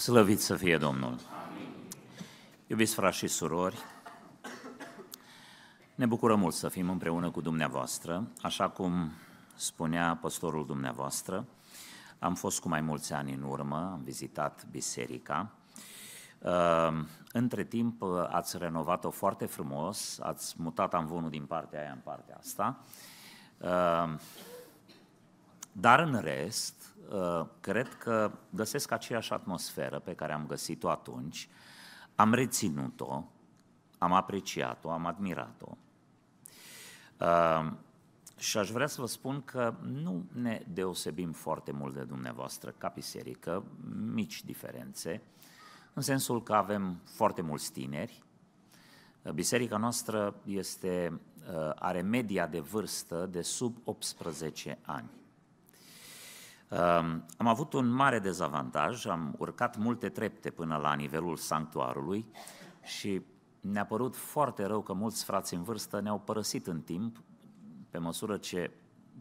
Slăvit să fie Domnul! Iubiți frați și surori, ne bucurăm mult să fim împreună cu dumneavoastră, așa cum spunea păstorul dumneavoastră, am fost cu mai mulți ani în urmă, am vizitat biserica. Uh, între timp uh, ați renovat-o foarte frumos, ați mutat amvonul din partea aia în partea asta. Uh, dar în rest, uh, cred că găsesc aceeași atmosferă pe care am găsit-o atunci, am reținut-o, am apreciat-o, am admirat-o. Uh, și aș vrea să vă spun că nu ne deosebim foarte mult de dumneavoastră ca biserică, mici diferențe, în sensul că avem foarte mulți tineri. Uh, biserica noastră este, are media de vârstă de sub 18 ani. Am avut un mare dezavantaj, am urcat multe trepte până la nivelul sanctuarului și ne-a părut foarte rău că mulți frați în vârstă ne-au părăsit în timp, pe măsură ce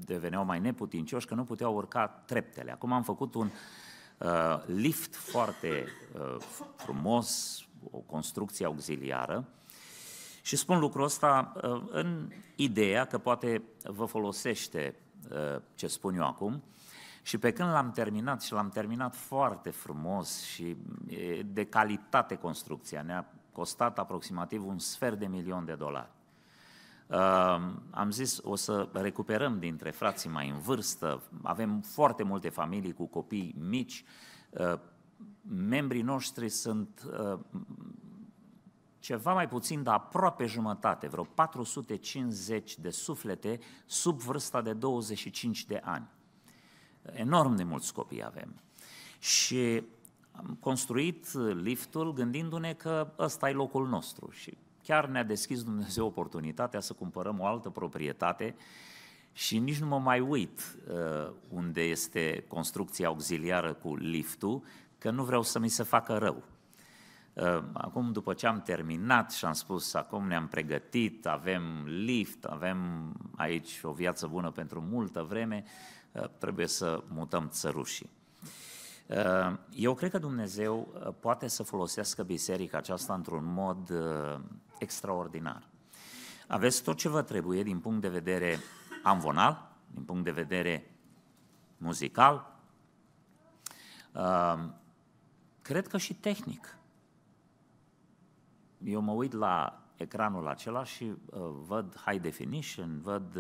deveneau mai neputincioși, că nu puteau urca treptele. Acum am făcut un uh, lift foarte uh, frumos, o construcție auxiliară, și spun lucrul ăsta uh, în ideea că poate vă folosește uh, ce spun eu acum, uh, și pe când l-am terminat, și l-am terminat foarte frumos și de calitate construcția, ne-a costat aproximativ un sfert de milion de dolari. Uh, am zis, o să recuperăm dintre frații mai în vârstă, avem foarte multe familii cu copii mici, uh, membrii noștri sunt uh, ceva mai puțin, dar aproape jumătate, vreo 450 de suflete sub vârsta de 25 de ani enorm de mulți copii avem. Și am construit liftul gândindu-ne că ăsta e locul nostru și chiar ne-a deschis Dumnezeu oportunitatea să cumpărăm o altă proprietate și nici nu mă mai uit uh, unde este construcția auxiliară cu liftul, că nu vreau să mi se facă rău. Uh, acum, după ce am terminat și am spus, acum ne-am pregătit, avem lift, avem aici o viață bună pentru multă vreme, Eh, trebuie să mutăm țărușii. Eh, eu cred că Dumnezeu eh, poate să folosească biserica aceasta într-un mod extraordinar. Aveți tot ce vă trebuie din punct de vedere amvonal, din punct de vedere muzical, cred că și tehnic. Eu mă uit la ecranul acela și văd high definition, văd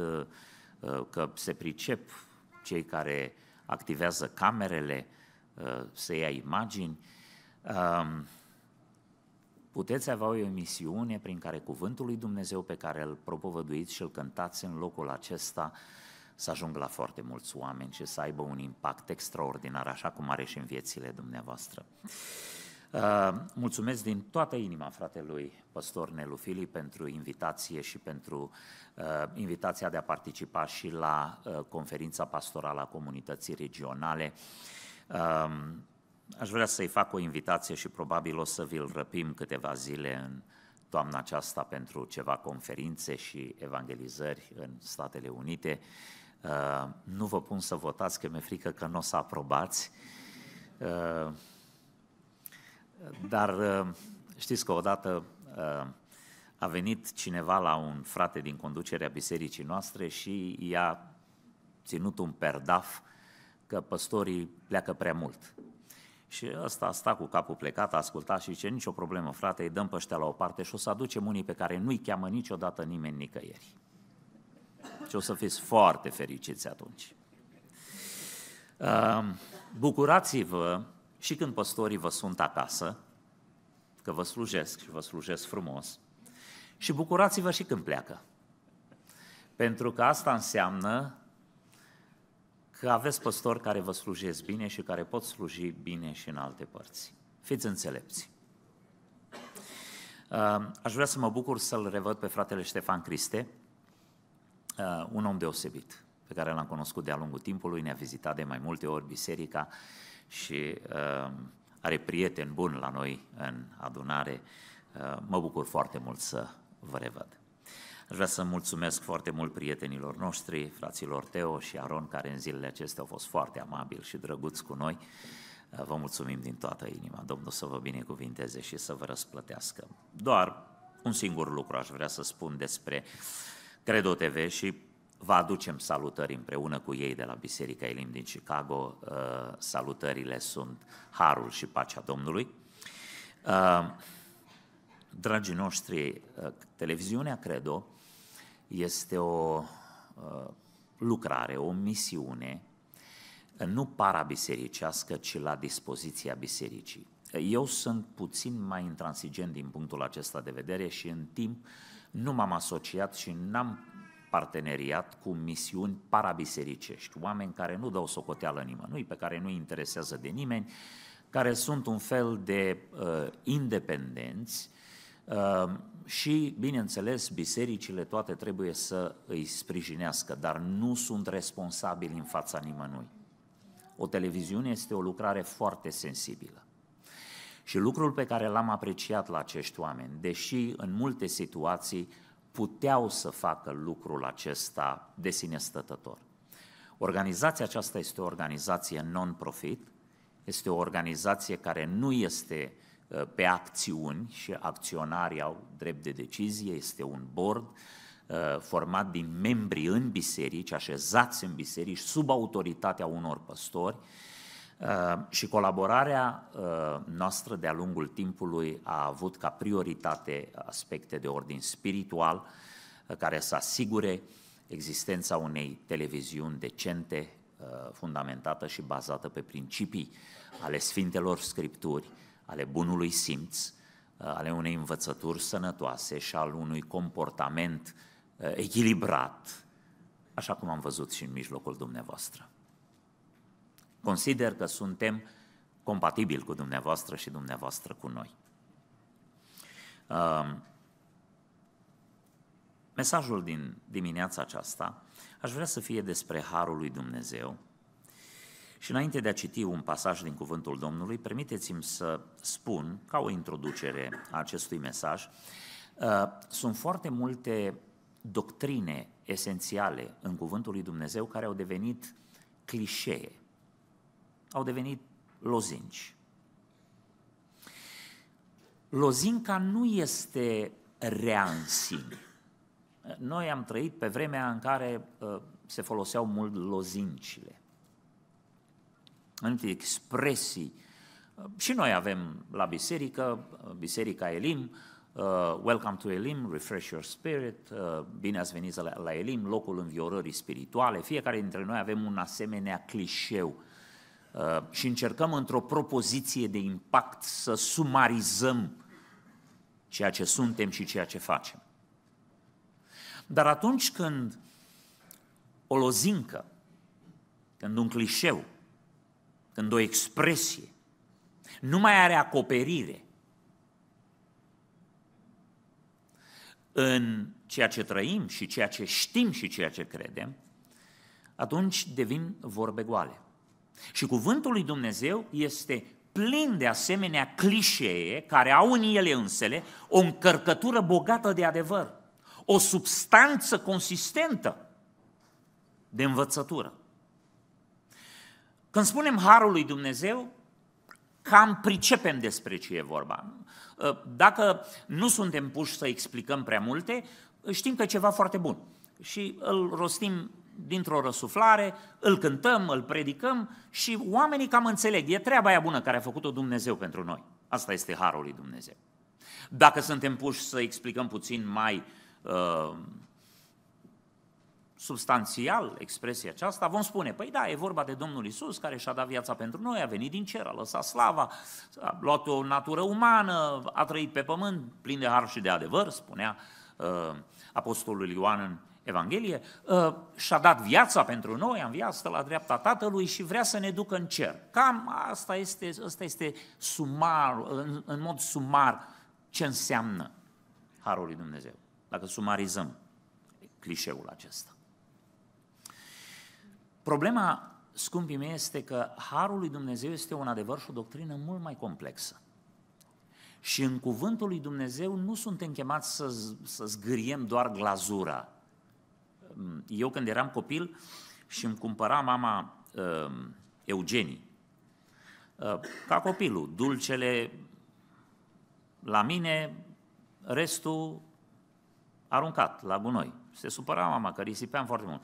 că se pricep cei care activează camerele, uh, să ia imagini. Um, puteți avea o emisiune prin care cuvântul lui Dumnezeu pe care îl propovăduiți și îl cântați în locul acesta să ajungă la foarte mulți oameni și să aibă un impact extraordinar, așa cum are și în viețile dumneavoastră. Uh, mulțumesc din toată inima fratelui pastor Nelu Fili pentru invitație și pentru uh, invitația de a participa și la uh, conferința pastorală a comunității regionale. Um, aș vrea să-i fac o invitație și probabil o să vi-l răpim câteva zile în toamna aceasta pentru ceva conferințe și evangelizări în Statele Unite. Uh, nu vă pun să votați, că mi-e frică că nu o să aprobați. Uh, dar uh, știți că odată uh, a venit cineva la un frate din conducerea bisericii noastre și i-a ținut un perdaf că păstorii pleacă prea mult. Și ăsta a stat cu capul plecat, a ascultat și zice, nicio problemă, frate, îi dăm pe la o parte și o să aducem unii pe care nu-i cheamă niciodată nimeni nicăieri. Și o să fiți foarte fericiți atunci. Uh, bucurați-vă și când păstorii vă sunt acasă, că vă slujesc și vă slujesc frumos, și bucurați-vă și când pleacă. Pentru că asta înseamnă că aveți păstori care vă slujesc bine și care pot sluji bine și în alte părți. Fiți înțelepți. Uh, aș vrea să mă bucur să-l revăd pe fratele Ștefan Criste, uh, un om deosebit, pe care l-am cunoscut de-a lungul timpului, ne-a vizitat de mai multe ori biserica și uh, are prieten bun la noi în adunare. Uh, mă bucur foarte mult să vă revăd. Aș vrea să mulțumesc foarte mult prietenilor noștri, fraților Teo și Aron, care în zilele acestea au fost foarte amabili și drăguți cu noi. Uh, vă mulțumim din toată inima. Domnul să vă binecuvinteze și să vă răsplătească. Doar un singur lucru aș vrea să spun despre Credo TV și Vă aducem salutări împreună cu ei de la Biserica Elim din Chicago. Uh, salutările sunt harul și pacea Domnului. Uh, dragii noștri, uh, televiziunea Credo este o lucrare, o misiune, nu parabisericească, ci la dispoziția bisericii. Eu sunt puțin mai intransigent din punctul acesta de vedere și în timp nu m-am asociat și n-am parteneriat cu misiuni parabisericești, oameni care nu dau socoteală nimănui, pe care nu interesează de nimeni, care sunt un fel de uh, independenți uh, și, bineînțeles, bisericile toate trebuie să îi sprijinească, dar nu sunt responsabili în fața nimănui. O televiziune este o lucrare foarte sensibilă. Și lucrul pe care l-am apreciat la acești oameni, deși în multe situații puteau să facă lucrul acesta de sine stătător. Organizația aceasta este o organizație non-profit, este o organizație care nu este uh, pe acțiuni și acționarii au drept de decizie, este un board uh, format din membri în biserici, așezați în biserici, sub autoritatea unor păstori, Uh, și colaborarea uh, noastră de-a lungul timpului a avut ca prioritate aspecte de ordin spiritual uh, care să asigure existența unei televiziuni decente, fundamentată și bazată pe principii ale Sfintelor Scripturi, ale bunului simț, ale unei învățături sănătoase și al unui comportament echilibrat, așa cum am văzut și în mijlocul dumneavoastră. Consider că suntem compatibili cu dumneavoastră și dumneavoastră cu noi. Um, mesajul din dimineața aceasta aș vrea să fie despre Harul lui Dumnezeu și înainte de a citi un pasaj din Cuvântul Domnului, permiteți-mi să spun, ca o introducere a acestui mesaj, uh, sunt foarte multe doctrine esențiale în Cuvântul lui Dumnezeu care au devenit clișee au devenit lozinci. Lozinca nu este rea în sine. Noi am trăit pe vremea în care uh, se foloseau mult lozincile. Anumite expresii. Uh, și noi avem la biserică, uh, Biserica Elim, uh, Welcome to Elim, Refresh Your Spirit, uh, bine ați venit la, la Elim, locul înviorării spirituale. Fiecare dintre noi avem un asemenea clișeu Uh, și încercăm într-o propoziție de impact să sumarizăm ceea ce suntem și ceea ce facem. Dar atunci când o lozincă, când un clișeu, când o expresie nu mai are acoperire în ceea ce trăim și ceea ce știm și ceea ce credem, atunci devin vorbe goale. Și cuvântul lui Dumnezeu este plin de asemenea clișee care au în ele însele o încărcătură bogată de adevăr, o substanță consistentă de învățătură. Când spunem harul lui Dumnezeu, cam pricepem despre ce e vorba. Dacă nu suntem puși să explicăm prea multe, știm că e ceva foarte bun și îl rostim dintr-o răsuflare, îl cântăm, îl predicăm și oamenii cam înțeleg. E treaba aia bună care a făcut-o Dumnezeu pentru noi. Asta este harul lui Dumnezeu. Dacă suntem puși să explicăm puțin mai uh, substanțial expresia aceasta, vom spune, păi da, e vorba de Domnul Isus care și-a dat viața pentru noi, a venit din cer, a lăsat slava, a luat o natură umană, a trăit pe pământ, plin de har și de adevăr, spunea uh, Apostolul Ioan în Evanghelie, ă, și-a dat viața pentru noi, a înviat, stă la dreapta Tatălui și vrea să ne ducă în cer. Cam asta este, asta este sumar, în, în mod sumar, ce înseamnă Harul lui Dumnezeu, dacă sumarizăm clișeul acesta. Problema, scumpii mei, este că Harul lui Dumnezeu este un adevăr și o doctrină mult mai complexă. Și în cuvântul lui Dumnezeu nu suntem chemați să, să zgâriem doar glazura, eu când eram copil și îmi cumpăra mama uh, Eugenii, uh, ca copilul, dulcele la mine, restul aruncat la gunoi. Se supăra mama că risipeam foarte mult.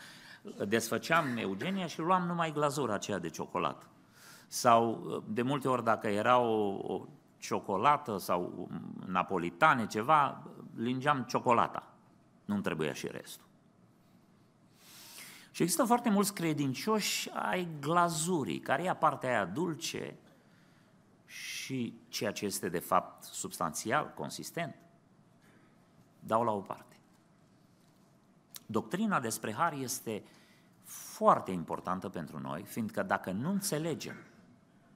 Desfăceam Eugenia și luam numai glazura aceea de ciocolată. Sau uh, de multe ori dacă era o, o ciocolată sau um, napolitane, ceva, lingeam ciocolata. Nu-mi trebuia și restul. Și există foarte mulți credincioși ai glazurii, care ia partea aia dulce și ceea ce este de fapt substanțial, consistent, dau la o parte. Doctrina despre har este foarte importantă pentru noi, fiindcă dacă nu înțelegem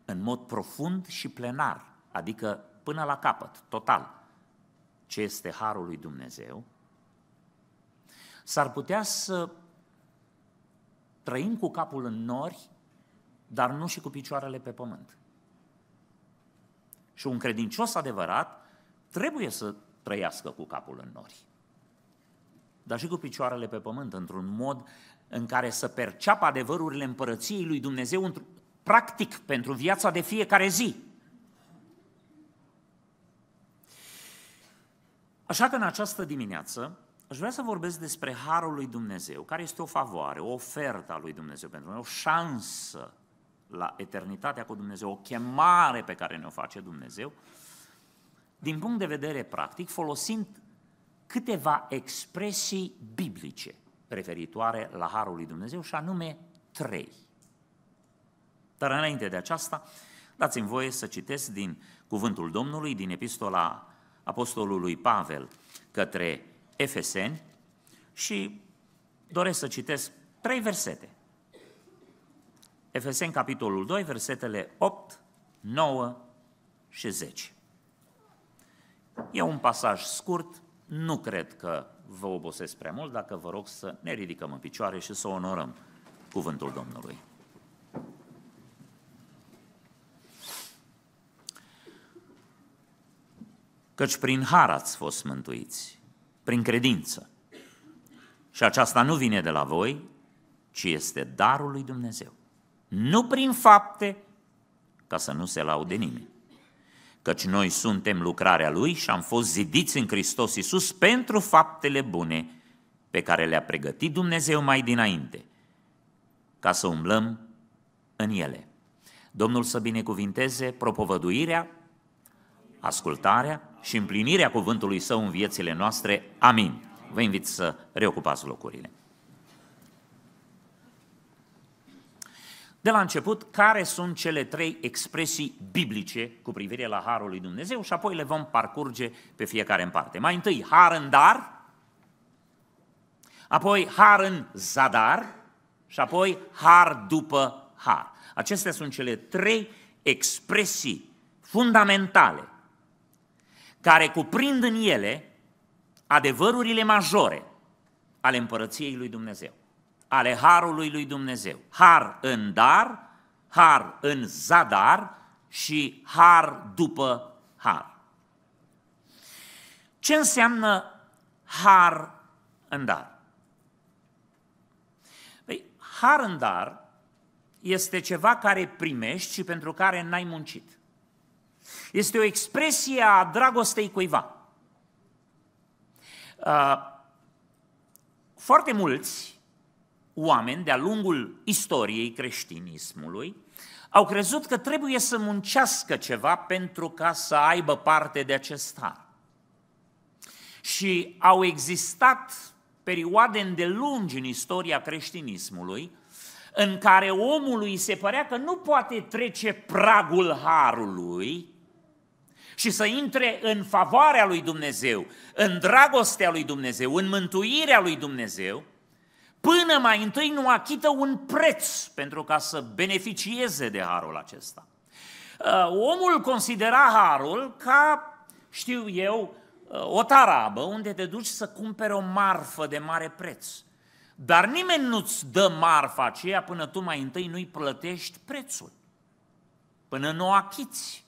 în mod profund și plenar, adică până la capăt, total, ce este harul lui Dumnezeu, s-ar putea să Trăim cu capul în nori, dar nu și cu picioarele pe pământ. Și un credincios adevărat trebuie să trăiască cu capul în nori, dar și cu picioarele pe pământ, într-un mod în care să perceapă adevărurile împărăției lui Dumnezeu practic pentru viața de fiecare zi. Așa că în această dimineață Aș vrea să vorbesc despre harul lui Dumnezeu, care este o favoare, o ofertă a lui Dumnezeu pentru noi, o șansă la eternitatea cu Dumnezeu, o chemare pe care ne-o face Dumnezeu, din punct de vedere practic, folosind câteva expresii biblice referitoare la harul lui Dumnezeu, și anume trei. Dar înainte de aceasta, dați-mi voie să citesc din Cuvântul Domnului, din Epistola Apostolului Pavel către Efeseni și doresc să citesc trei versete. Efeseni, capitolul 2, versetele 8, 9 și 10. E un pasaj scurt, nu cred că vă obosesc prea mult, dacă vă rog să ne ridicăm în picioare și să onorăm cuvântul Domnului. Căci prin har ați fost mântuiți, prin credință. Și aceasta nu vine de la voi, ci este darul lui Dumnezeu. Nu prin fapte, ca să nu se laude nimeni. Căci noi suntem lucrarea Lui și am fost zidiți în Hristos Iisus pentru faptele bune pe care le-a pregătit Dumnezeu mai dinainte, ca să umblăm în ele. Domnul să binecuvinteze propovăduirea, ascultarea, și împlinirea cuvântului său în viețile noastre. Amin. Vă invit să reocupați locurile. De la început, care sunt cele trei expresii biblice cu privire la Harul lui Dumnezeu și apoi le vom parcurge pe fiecare în parte. Mai întâi, har în dar, apoi har în zadar și apoi har după har. Acestea sunt cele trei expresii fundamentale care cuprind în ele adevărurile majore ale împărăției lui Dumnezeu, ale harului lui Dumnezeu. Har în dar, har în zadar și har după har. Ce înseamnă har în dar? Păi, har în dar este ceva care primești și pentru care n-ai muncit. Este o expresie a dragostei cuiva. Uh, foarte mulți oameni de-a lungul istoriei creștinismului au crezut că trebuie să muncească ceva pentru ca să aibă parte de acest har. Și au existat perioade îndelungi în istoria creștinismului în care omului se părea că nu poate trece pragul harului și să intre în favoarea lui Dumnezeu, în dragostea lui Dumnezeu, în mântuirea lui Dumnezeu, până mai întâi nu achită un preț pentru ca să beneficieze de harul acesta. Uh, omul considera harul ca, știu eu, uh, o tarabă unde te duci să cumpere o marfă de mare preț. Dar nimeni nu-ți dă marfa aceea până tu mai întâi nu-i plătești prețul, până nu o achiți.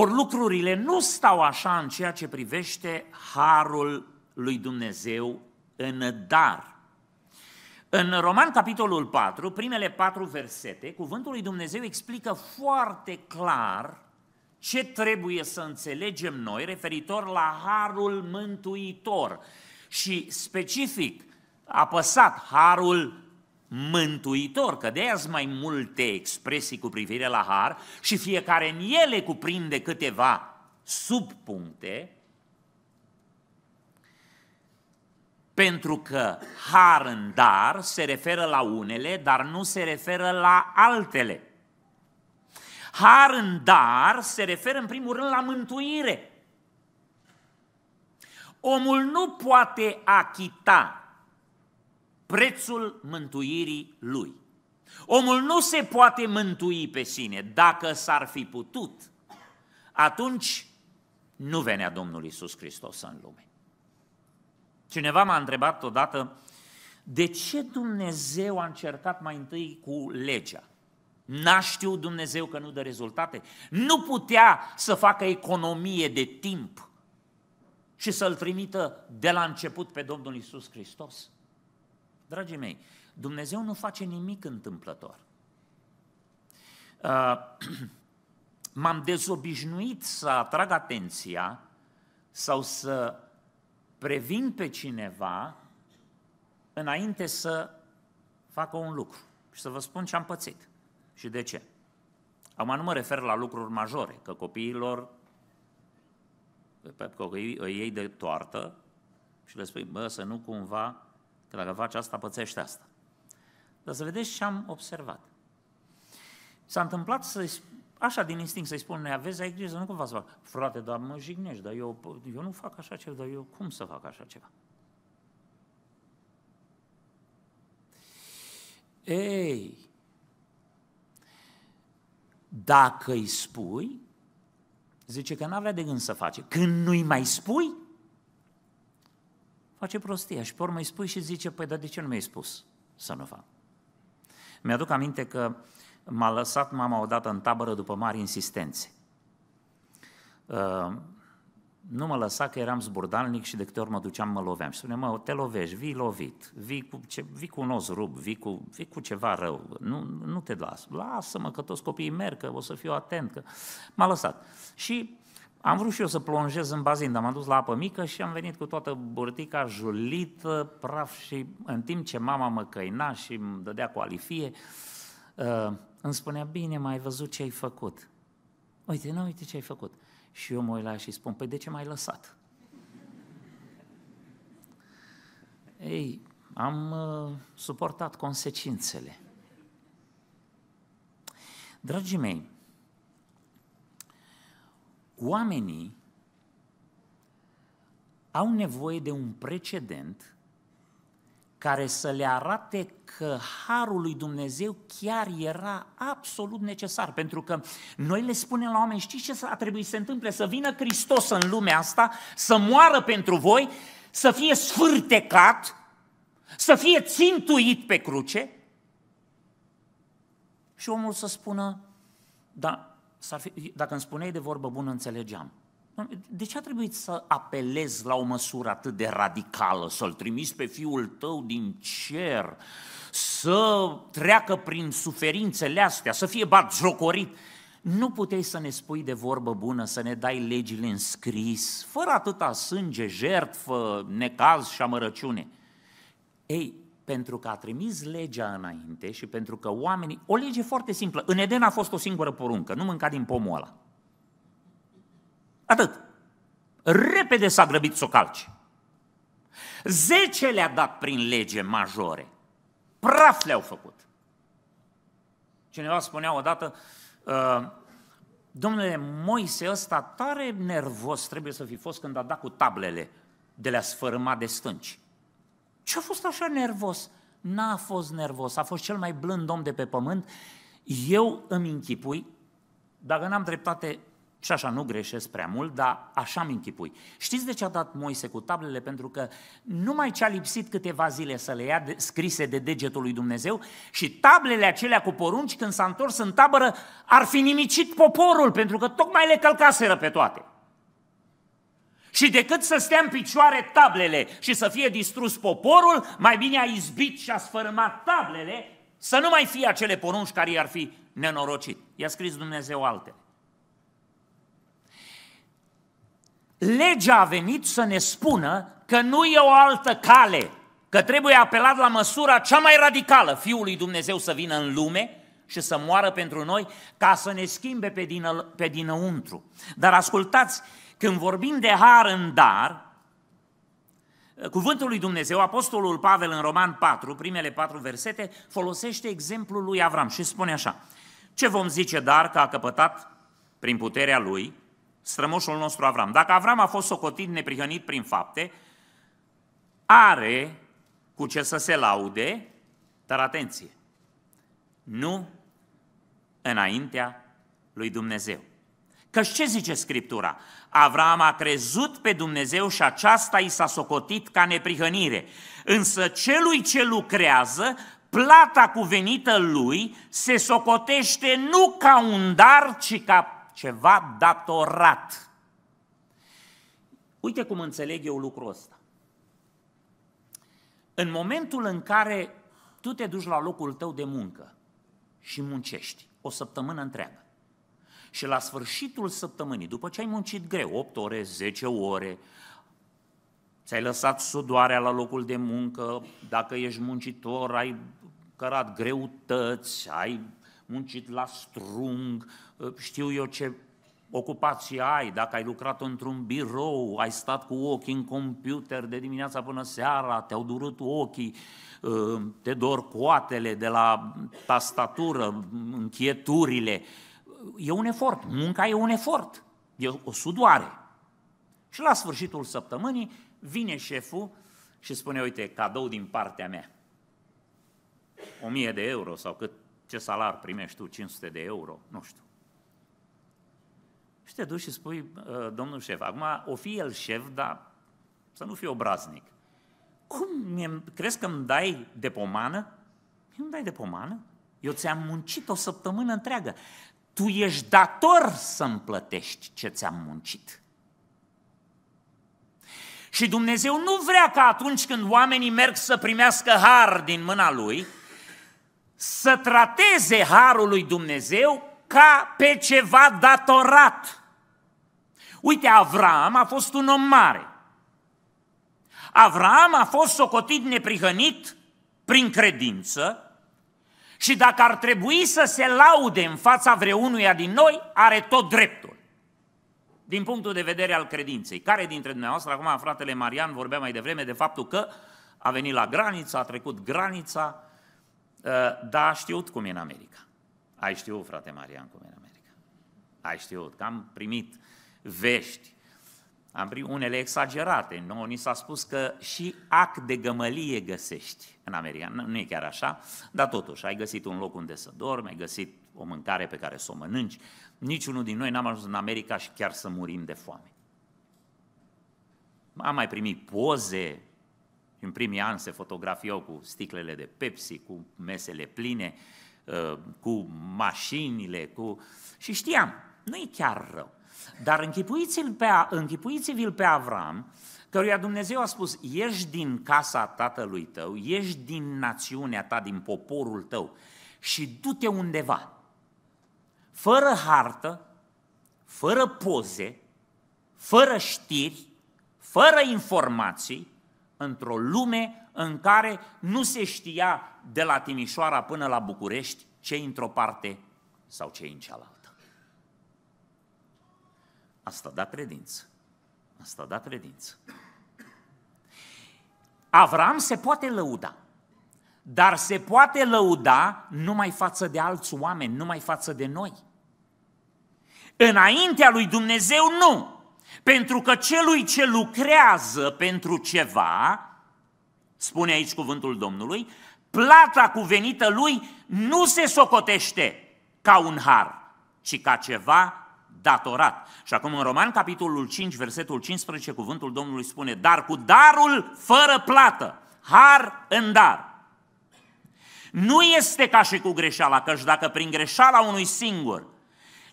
Ori lucrurile nu stau așa în ceea ce privește harul lui Dumnezeu în dar. În Roman, capitolul 4, primele patru versete, Cuvântul lui Dumnezeu explică foarte clar ce trebuie să înțelegem noi referitor la harul mântuitor și specific apăsat harul mântuitor, că de aia mai multe expresii cu privire la har și fiecare în ele cuprinde câteva subpuncte, pentru că har în dar se referă la unele, dar nu se referă la altele. Har în dar se referă în primul rând la mântuire. Omul nu poate achita prețul mântuirii lui. Omul nu se poate mântui pe sine. Dacă s-ar fi putut, atunci nu venea Domnul Isus Hristos în lume. Cineva m-a întrebat odată de ce Dumnezeu a încercat mai întâi cu legea. N-a știut Dumnezeu că nu dă rezultate? Nu putea să facă economie de timp și să-L trimită de la început pe Domnul Isus Hristos? Dragii mei, Dumnezeu nu face nimic întâmplător. Uh, m-am dezobișnuit să atrag atenția sau să previn pe cineva înainte să facă un lucru. Și să vă spun ce am pățit și de ce. Acum nu mă refer la lucruri majore, că copiilor pe copiii îi iei de toartă și le spui, bă, să nu cumva Că dacă faci asta, pățești asta. Dar să vedeți ce am observat. S-a întâmplat să așa din instinct să-i spun, ne aveți ai grijă, nu cumva să fac. Frate, dar mă jignești, dar eu, eu nu fac așa ceva, dar eu cum să fac așa ceva? Ei, dacă îi spui, zice că n-avea de gând să face. Când nu-i mai spui, face prostia și pe urmă îi spui și zice, păi dar de ce nu mi-ai spus să nu fac? Mi-aduc aminte că m-a lăsat mama odată în tabără după mari insistențe. Uh, nu mă lăsa că eram zburdalnic și de câte ori mă duceam mă loveam. Și spune, mă, te lovești, vii lovit, vii cu, ce, vii cu un os rub, vii cu, vii cu ceva rău, nu, nu te las. Lasă-mă că toți copiii merg, că o să fiu atent. Că... M-a lăsat. Și am vrut și eu să plonjez în bazin, dar m-am dus la apă mică și am venit cu toată burtica julită, praf și în timp ce mama mă căina și îmi dădea cu alifie, uh, îmi spunea, bine, mai ai văzut ce ai făcut. Uite, nu, uite ce ai făcut. Și eu mă uit la și spun, păi de ce m-ai lăsat? Ei, am uh, suportat consecințele. Dragii mei, Oamenii au nevoie de un precedent care să le arate că harul lui Dumnezeu chiar era absolut necesar. Pentru că noi le spunem la oameni, știți ce a trebuit să se întâmple? Să vină Hristos în lumea asta, să moară pentru voi, să fie sfârtecat, să fie țintuit pe cruce și omul să spună, da, s-ar fi, dacă îmi spuneai de vorbă bună, înțelegeam. De ce a trebuit să apelez la o măsură atât de radicală, să-l trimiți pe fiul tău din cer, să treacă prin suferințele astea, să fie jocorit? Nu puteai să ne spui de vorbă bună, să ne dai legile în scris, fără atâta sânge, jertfă, necaz și amărăciune. Ei, pentru că a trimis legea înainte și pentru că oamenii... O lege foarte simplă. În Eden a fost o singură poruncă, nu mânca din pomul ăla. Atât. Repede s-a grăbit să o calce. Zece le-a dat prin lege majore. Praf le-au făcut. Cineva spunea odată, uh, domnule Moise, ăsta tare nervos trebuie să fi fost când a dat cu tablele de la sfârma de stânci. Ce a fost așa nervos? N-a fost nervos, a fost cel mai blând om de pe pământ. Eu îmi închipui, dacă n-am dreptate, și așa nu greșesc prea mult, dar așa îmi închipui. Știți de ce a dat Moise cu tablele? Pentru că numai ce a lipsit câteva zile să le ia de, scrise de degetul lui Dumnezeu și tablele acelea cu porunci, când s-a întors în tabără, ar fi nimicit poporul, pentru că tocmai le călcaseră pe toate. Și decât să stea în picioare tablele și să fie distrus poporul, mai bine a izbit și a sfărâmat tablele să nu mai fie acele porunci care i-ar fi nenorocit. I-a scris Dumnezeu alte. Legea a venit să ne spună că nu e o altă cale, că trebuie apelat la măsura cea mai radicală Fiul lui Dumnezeu să vină în lume și să moară pentru noi ca să ne schimbe pe, din, pe dinăuntru. Dar ascultați, când vorbim de har în dar, cuvântul lui Dumnezeu, Apostolul Pavel în Roman 4, primele patru versete, folosește exemplul lui Avram și spune așa, ce vom zice dar că a căpătat prin puterea lui strămoșul nostru Avram? Dacă Avram a fost socotit neprihănit prin fapte, are cu ce să se laude, dar atenție, nu înaintea lui Dumnezeu. Că ce zice Scriptura? Avram a crezut pe Dumnezeu și aceasta i s-a socotit ca neprihănire. Însă celui ce lucrează, plata cuvenită lui se socotește nu ca un dar, ci ca ceva datorat. Uite cum înțeleg eu lucrul ăsta. În momentul în care tu te duci la locul tău de muncă și muncești o săptămână întreagă, și la sfârșitul săptămânii, după ce ai muncit greu, 8 ore, 10 ore, ți-ai lăsat sudoarea la locul de muncă, dacă ești muncitor, ai cărat greutăți, ai muncit la strung, știu eu ce ocupație ai, dacă ai lucrat într-un birou, ai stat cu ochii în computer de dimineața până seara, te-au durut ochii, te dor coatele de la tastatură, închieturile, e un efort, munca e un efort, e o sudoare. Și la sfârșitul săptămânii vine șeful și spune, uite, cadou din partea mea. o mie de euro sau cât, ce salar primești tu, 500 de euro, nu știu. Și te duci și spui, domnul șef, acum o fi el șef, dar să nu fie obraznic. Cum, crezi că îmi dai de pomană? Nu îmi dai de pomană? Eu ți-am muncit o săptămână întreagă tu ești dator să-mi plătești ce ți-am muncit. Și Dumnezeu nu vrea ca atunci când oamenii merg să primească har din mâna lui, să trateze harul lui Dumnezeu ca pe ceva datorat. Uite, Avram a fost un om mare. Avram a fost socotit neprihănit prin credință, și dacă ar trebui să se laude în fața vreunuia din noi, are tot dreptul. Din punctul de vedere al credinței. Care dintre dumneavoastră, acum fratele Marian vorbea mai devreme de faptul că a venit la graniță, a trecut granița, uh, dar a știut cum e în America. Ai știut, frate Marian, cum e în America. Ai știut, că am primit vești am primit unele exagerate. Nouă ni s-a spus că și ac de gămălie găsești în America. Nu e chiar așa, dar totuși, ai găsit un loc unde să dormi, ai găsit o mâncare pe care să o mănânci. Niciunul din noi n-am ajuns în America și chiar să murim de foame. Am mai primit poze, în primii ani se fotografiau cu sticlele de Pepsi, cu mesele pline, uh, cu mașinile, cu... și știam, nu e chiar rău. Dar închipuiți-l pe, închipuiți-l pe Avram, căruia Dumnezeu a spus, ieși din casa tatălui tău, ieși din națiunea ta, din poporul tău și du-te undeva, fără hartă, fără poze, fără știri, fără informații, într-o lume în care nu se știa de la Timișoara până la București ce într-o parte sau ce în cealaltă. Asta da credință. Asta da credință. Avram se poate lăuda, dar se poate lăuda numai față de alți oameni, numai față de noi. Înaintea lui Dumnezeu nu, pentru că celui ce lucrează pentru ceva, spune aici cuvântul Domnului, plata cuvenită lui nu se socotește ca un har, ci ca ceva datorat. Și acum în Roman, capitolul 5, versetul 15, cuvântul Domnului spune, dar cu darul fără plată, har în dar. Nu este ca și cu greșeala, căci dacă prin greșeala unui singur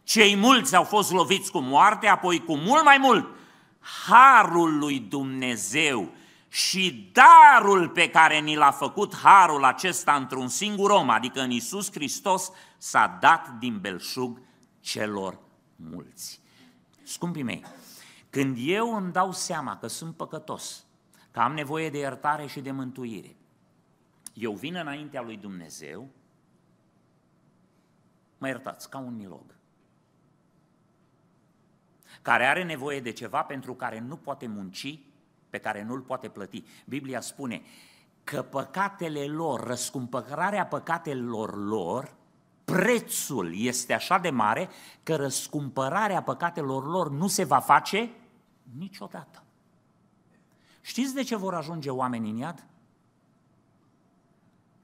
cei mulți au fost loviți cu moarte, apoi cu mult mai mult, harul lui Dumnezeu și darul pe care ni l-a făcut harul acesta într-un singur om, adică în Isus Hristos, s-a dat din belșug celor mulți. Scumpii mei, când eu îmi dau seama că sunt păcătos, că am nevoie de iertare și de mântuire, eu vin înaintea lui Dumnezeu, mă iertați, ca un milog, care are nevoie de ceva pentru care nu poate munci, pe care nu-l poate plăti. Biblia spune că păcatele lor, răscumpărarea păcatelor lor, prețul este așa de mare că răscumpărarea păcatelor lor nu se va face niciodată. Știți de ce vor ajunge oamenii în iad?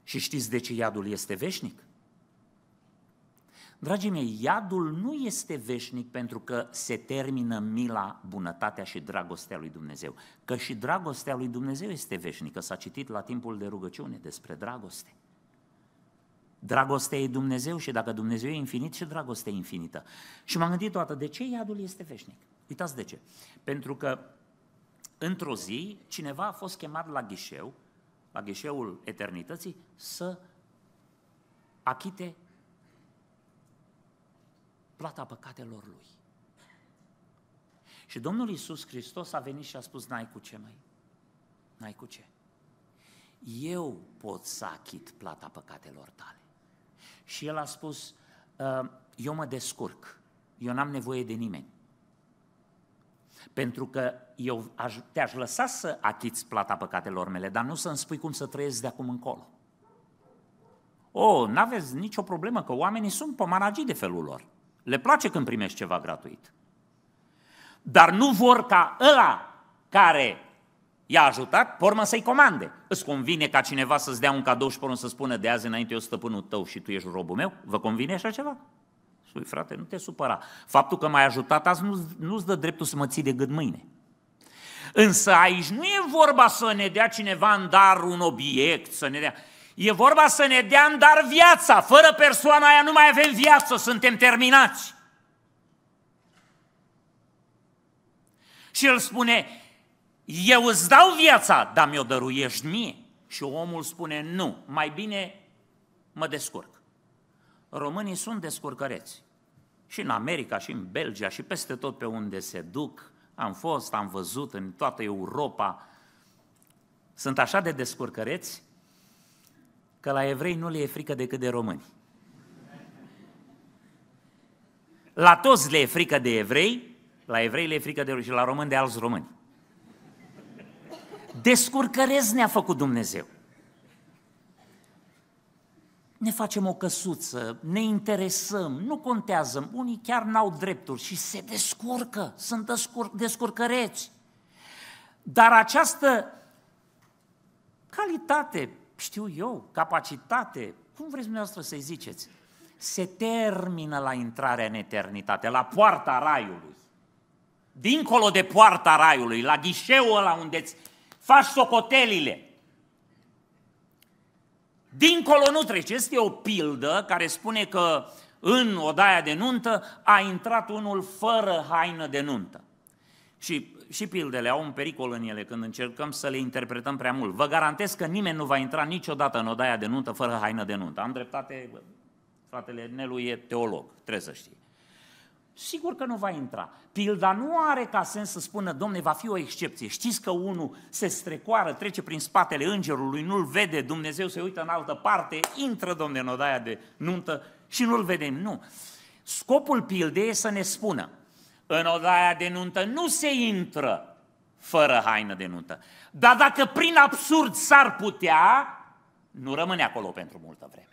Și știți de ce iadul este veșnic? Dragii mei, iadul nu este veșnic pentru că se termină mila, bunătatea și dragostea lui Dumnezeu. Că și dragostea lui Dumnezeu este veșnică. S-a citit la timpul de rugăciune despre dragoste. Dragostea e Dumnezeu și dacă Dumnezeu e infinit și dragostea e infinită. Și m-am gândit toată, de ce iadul este veșnic? Uitați de ce. Pentru că într-o zi cineva a fost chemat la ghișeu, la ghișeul eternității, să achite plata păcatelor lui. Și Domnul Iisus Hristos a venit și a spus, n-ai cu ce, mai, n-ai cu ce. Eu pot să achit plata păcatelor tale și el a spus, ă, eu mă descurc, eu n-am nevoie de nimeni. Pentru că eu te-aș lăsa să achiți plata păcatelor mele, dar nu să-mi spui cum să trăiesc de acum încolo. O, oh, n-aveți nicio problemă că oamenii sunt pomanagii de felul lor. Le place când primești ceva gratuit. Dar nu vor ca ăla care i-a ajutat, formă să-i comande. Îți convine ca cineva să-ți dea un cadou și pornă să spună de azi înainte eu stăpânul tău și tu ești robul meu? Vă convine așa ceva? Spui, frate, nu te supăra. Faptul că m-ai ajutat azi nu, nu-ți dă dreptul să mă ții de gât mâine. Însă aici nu e vorba să ne dea cineva în dar un obiect, să ne dea... E vorba să ne dea în dar viața. Fără persoana aia nu mai avem viață, suntem terminați. Și el spune, eu îți dau viața, dar mi-o dăruiești mie. Și omul spune, nu, mai bine mă descurc. Românii sunt descurcăreți. Și în America, și în Belgia, și peste tot pe unde se duc. Am fost, am văzut în toată Europa. Sunt așa de descurcăreți că la evrei nu le e frică decât de români. La toți le e frică de evrei, la evrei le e frică de și la români de alți români. Descurcărez ne-a făcut Dumnezeu. Ne facem o căsuță, ne interesăm, nu contează, unii chiar n-au drepturi și se descurcă, sunt descur- descurcăreți. Dar această calitate, știu eu, capacitate, cum vreți dumneavoastră să-i ziceți, se termină la intrarea în eternitate, la poarta raiului. Dincolo de poarta raiului, la ghișeul ăla unde îți faci socotelile. Dincolo nu trece Este o pildă care spune că în odaia de nuntă a intrat unul fără haină de nuntă. Și, și pildele au un pericol în ele când încercăm să le interpretăm prea mult. Vă garantez că nimeni nu va intra niciodată în odaia de nuntă fără haină de nuntă. Am dreptate, fratele Nelu e teolog, trebuie să știi. Sigur că nu va intra. Pilda nu are ca sens să spună, domne, va fi o excepție. Știți că unul se strecoară, trece prin spatele îngerului, nu-l vede, Dumnezeu se uită în altă parte, intră, domne, în odaia de nuntă și nu-l vedem. Nu. Scopul pildei e să ne spună, în odaia de nuntă nu se intră fără haină de nuntă. Dar dacă prin absurd s-ar putea, nu rămâne acolo pentru multă vreme.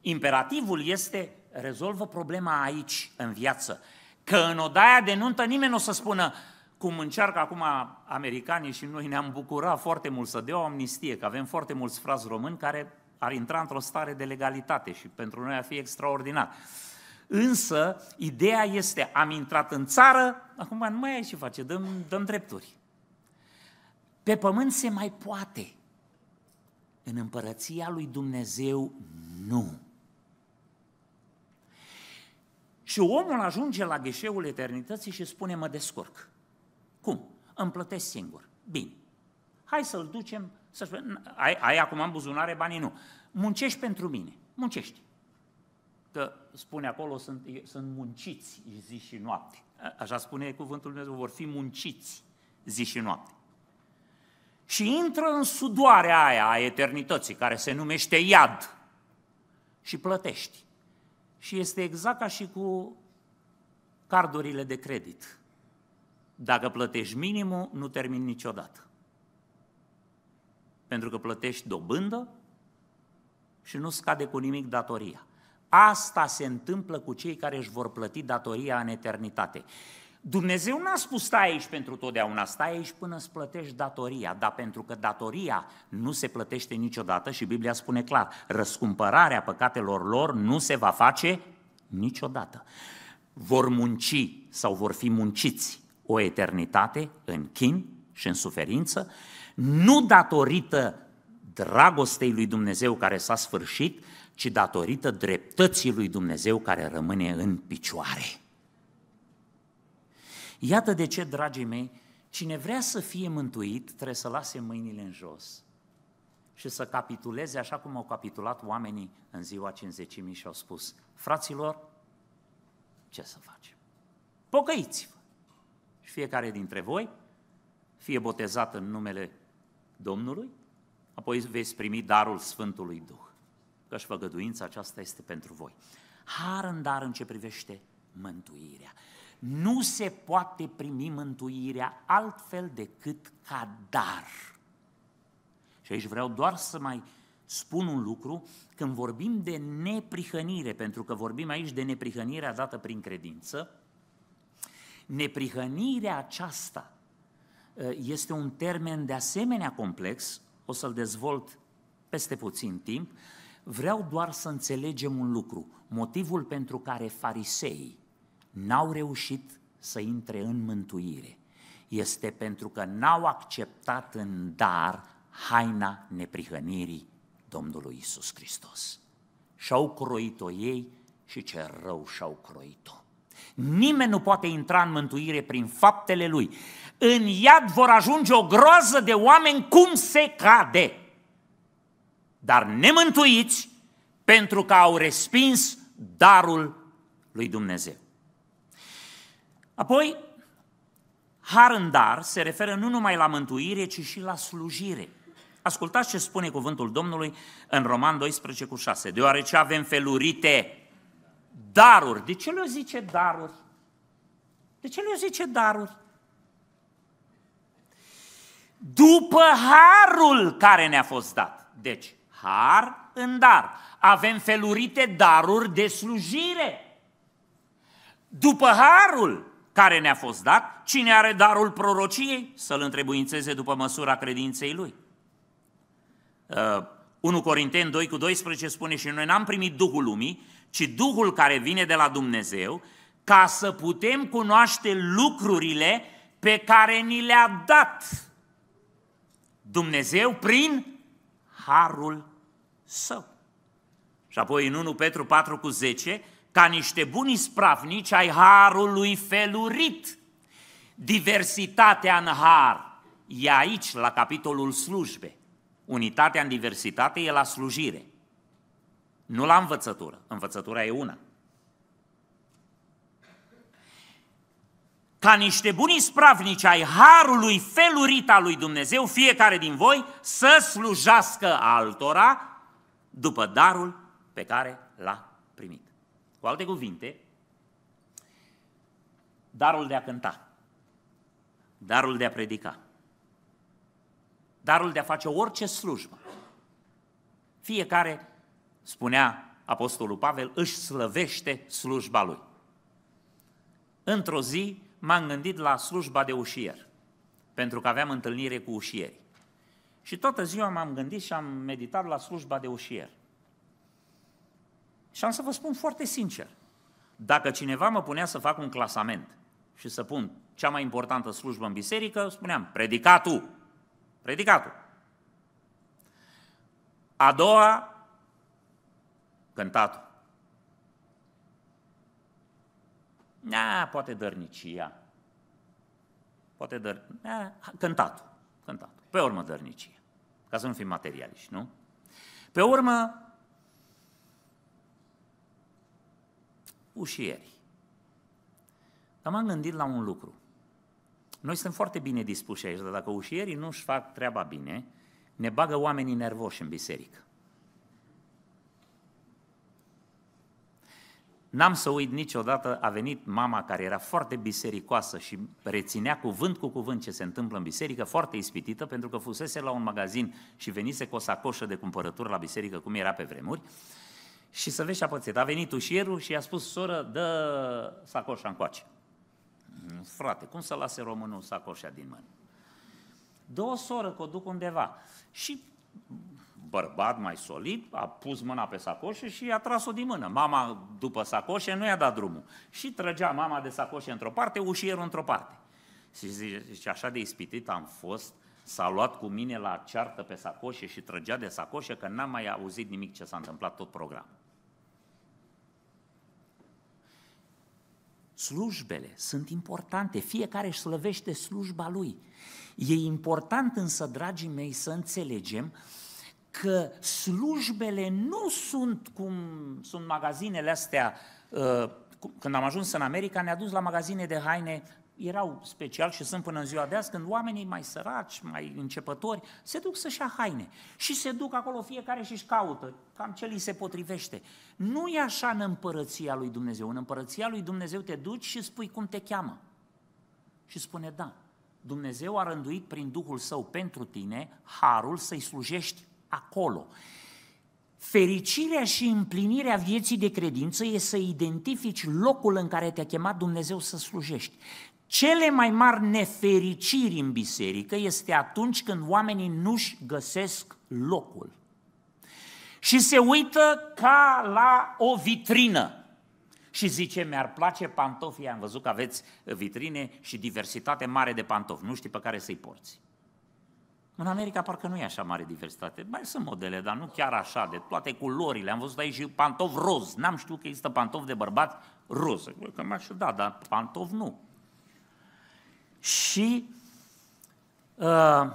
Imperativul este rezolvă problema aici, în viață. Că în odaia de nuntă nimeni nu o să spună cum încearcă acum americanii și noi ne-am bucurat foarte mult să dea o amnistie, că avem foarte mulți frați români care ar intra într-o stare de legalitate și pentru noi ar fi extraordinar. Însă, ideea este, am intrat în țară, acum nu mai ai ce face, dăm, dăm drepturi. Pe pământ se mai poate. În împărăția lui Dumnezeu, nu. Și omul ajunge la ghișeul eternității și spune, mă descurc. Cum? Îmi plătesc singur. Bine. Hai să-l ducem, să spunem, ai, ai acum în buzunare banii? Nu. Muncești pentru mine. Muncești. Că spune acolo, sunt, sunt munciți zi și noapte. Așa spune cuvântul Lui Dumnezeu, vor fi munciți zi și noapte. Și intră în sudoarea aia a eternității, care se numește iad, și plătești și este exact ca și cu cardurile de credit. Dacă plătești minimul, nu termin niciodată. Pentru că plătești dobândă și nu scade cu nimic datoria. Asta se întâmplă cu cei care își vor plăti datoria în eternitate. Dumnezeu n-a spus stai aici pentru totdeauna, stai aici până îți plătești datoria, dar pentru că datoria nu se plătește niciodată și Biblia spune clar, răscumpărarea păcatelor lor nu se va face niciodată. Vor munci sau vor fi munciți o eternitate în chin și în suferință, nu datorită dragostei lui Dumnezeu care s-a sfârșit, ci datorită dreptății lui Dumnezeu care rămâne în picioare. Iată de ce, dragii mei, cine vrea să fie mântuit, trebuie să lase mâinile în jos și să capituleze așa cum au capitulat oamenii în ziua cinzecimii și au spus, fraților, ce să facem? Pocăiți-vă! Și fiecare dintre voi fie botezat în numele Domnului, apoi veți primi darul Sfântului Duh. Căci făgăduința aceasta este pentru voi. Har în dar în ce privește mântuirea nu se poate primi mântuirea altfel decât ca dar. Și aici vreau doar să mai spun un lucru, când vorbim de neprihănire, pentru că vorbim aici de neprihănirea dată prin credință, neprihănirea aceasta ă, este un termen de asemenea complex, o să-l dezvolt peste puțin timp, vreau doar să înțelegem un lucru, motivul pentru care fariseii n-au reușit să intre în mântuire. Este pentru că n-au acceptat în dar haina neprihănirii Domnului Isus Hristos. Și-au croit-o ei și ce rău și-au croit-o. Nimeni nu poate intra în mântuire prin faptele lui. În iad vor ajunge o groază de oameni cum se cade. Dar nemântuiți pentru că au respins darul lui Dumnezeu. Apoi, har în dar se referă nu numai la mântuire, ci și la slujire. Ascultați ce spune cuvântul Domnului în Roman 12 cu 6. Deoarece avem felurite daruri. De ce le zice daruri? De ce le zice daruri? După harul care ne-a fost dat. Deci, har în dar. Avem felurite daruri de slujire. După harul care ne-a fost dat, cine are darul prorociei, să-l întrebuințeze după măsura credinței lui. Uh, 1 Corinteni 2 cu 12 spune și noi n-am primit Duhul lumii, ci Duhul care vine de la Dumnezeu, ca să putem cunoaște lucrurile pe care ni le-a dat Dumnezeu prin harul său. Și apoi în 1 Petru 4 cu 10 ca niște buni spravnici ai harului felurit. Diversitatea în har e aici, la capitolul slujbe. Unitatea în diversitate e la slujire, nu la învățătură. Învățătura e una. Ca niște buni spravnici ai harului felurit al lui Dumnezeu, fiecare din voi să slujească altora după darul pe care l-a primit. Cu alte cuvinte, darul de a cânta, darul de a predica, darul de a face orice slujbă. Fiecare, spunea Apostolul Pavel, își slăvește slujba lui. Într-o zi m-am gândit la slujba de ușier, pentru că aveam întâlnire cu ușieri. Și toată ziua m-am gândit și am meditat la slujba de ușier. Și am să vă spun foarte sincer, dacă cineva mă punea să fac un clasament și să pun cea mai importantă slujbă în biserică, spuneam, predicatul, predicatul. A doua, cântatul. Na, poate dărnicia. Poate dăr... Na, cântatul, cântatul. Pe urmă dărnicia. Ca să nu fim materialiști, nu? Pe urmă, ușieri. Dar m-am gândit la un lucru. Noi suntem foarte bine dispuși aici, dar dacă ușierii nu își fac treaba bine, ne bagă oamenii nervoși în biserică. N-am să uit niciodată, a venit mama care era foarte bisericoasă și reținea cuvânt cu cuvânt ce se întâmplă în biserică, foarte ispitită, pentru că fusese la un magazin și venise cu o sacoșă de cumpărături la biserică, cum era pe vremuri, și să vezi ce a pățit. A venit ușierul și i-a spus, soră, dă sacoșa încoace. Mm, frate, cum să lase românul sacoșa din mână? Dă o soră că o duc undeva. Și bărbat mai solid, a pus mâna pe sacoșe și i-a tras-o din mână. Mama, după sacoșe, nu i-a dat drumul. Și trăgea mama de sacoșe într-o parte, ușierul într-o parte. Și zice, așa de ispitit am fost, s-a luat cu mine la ceartă pe sacoșe și trăgea de sacoșe, că n-am mai auzit nimic ce s-a întâmplat tot programul. Slujbele sunt importante, fiecare își slăvește slujba lui. E important însă, dragii mei, să înțelegem că slujbele nu sunt cum sunt magazinele astea. Uh, când am ajuns în America, ne-a dus la magazine de haine erau special și sunt până în ziua de azi, când oamenii mai săraci, mai începători, se duc să-și ia haine și se duc acolo fiecare și-și caută cam ce li se potrivește. Nu e așa în împărăția lui Dumnezeu. În împărăția lui Dumnezeu te duci și spui cum te cheamă. Și spune da. Dumnezeu a rânduit prin Duhul Său pentru tine harul să-i slujești acolo. Fericirea și împlinirea vieții de credință e să identifici locul în care te-a chemat Dumnezeu să slujești. Cele mai mari nefericiri în biserică este atunci când oamenii nu-și găsesc locul. Și se uită ca la o vitrină și zice, mi-ar place pantofii, am văzut că aveți vitrine și diversitate mare de pantofi, nu știi pe care să-i porți. În America parcă nu e așa mare diversitate. Mai sunt modele, dar nu chiar așa, de toate culorile. Am văzut aici și pantof roz. N-am știut că există pantof de bărbat roz. Că m aș da, dar pantof nu și uh,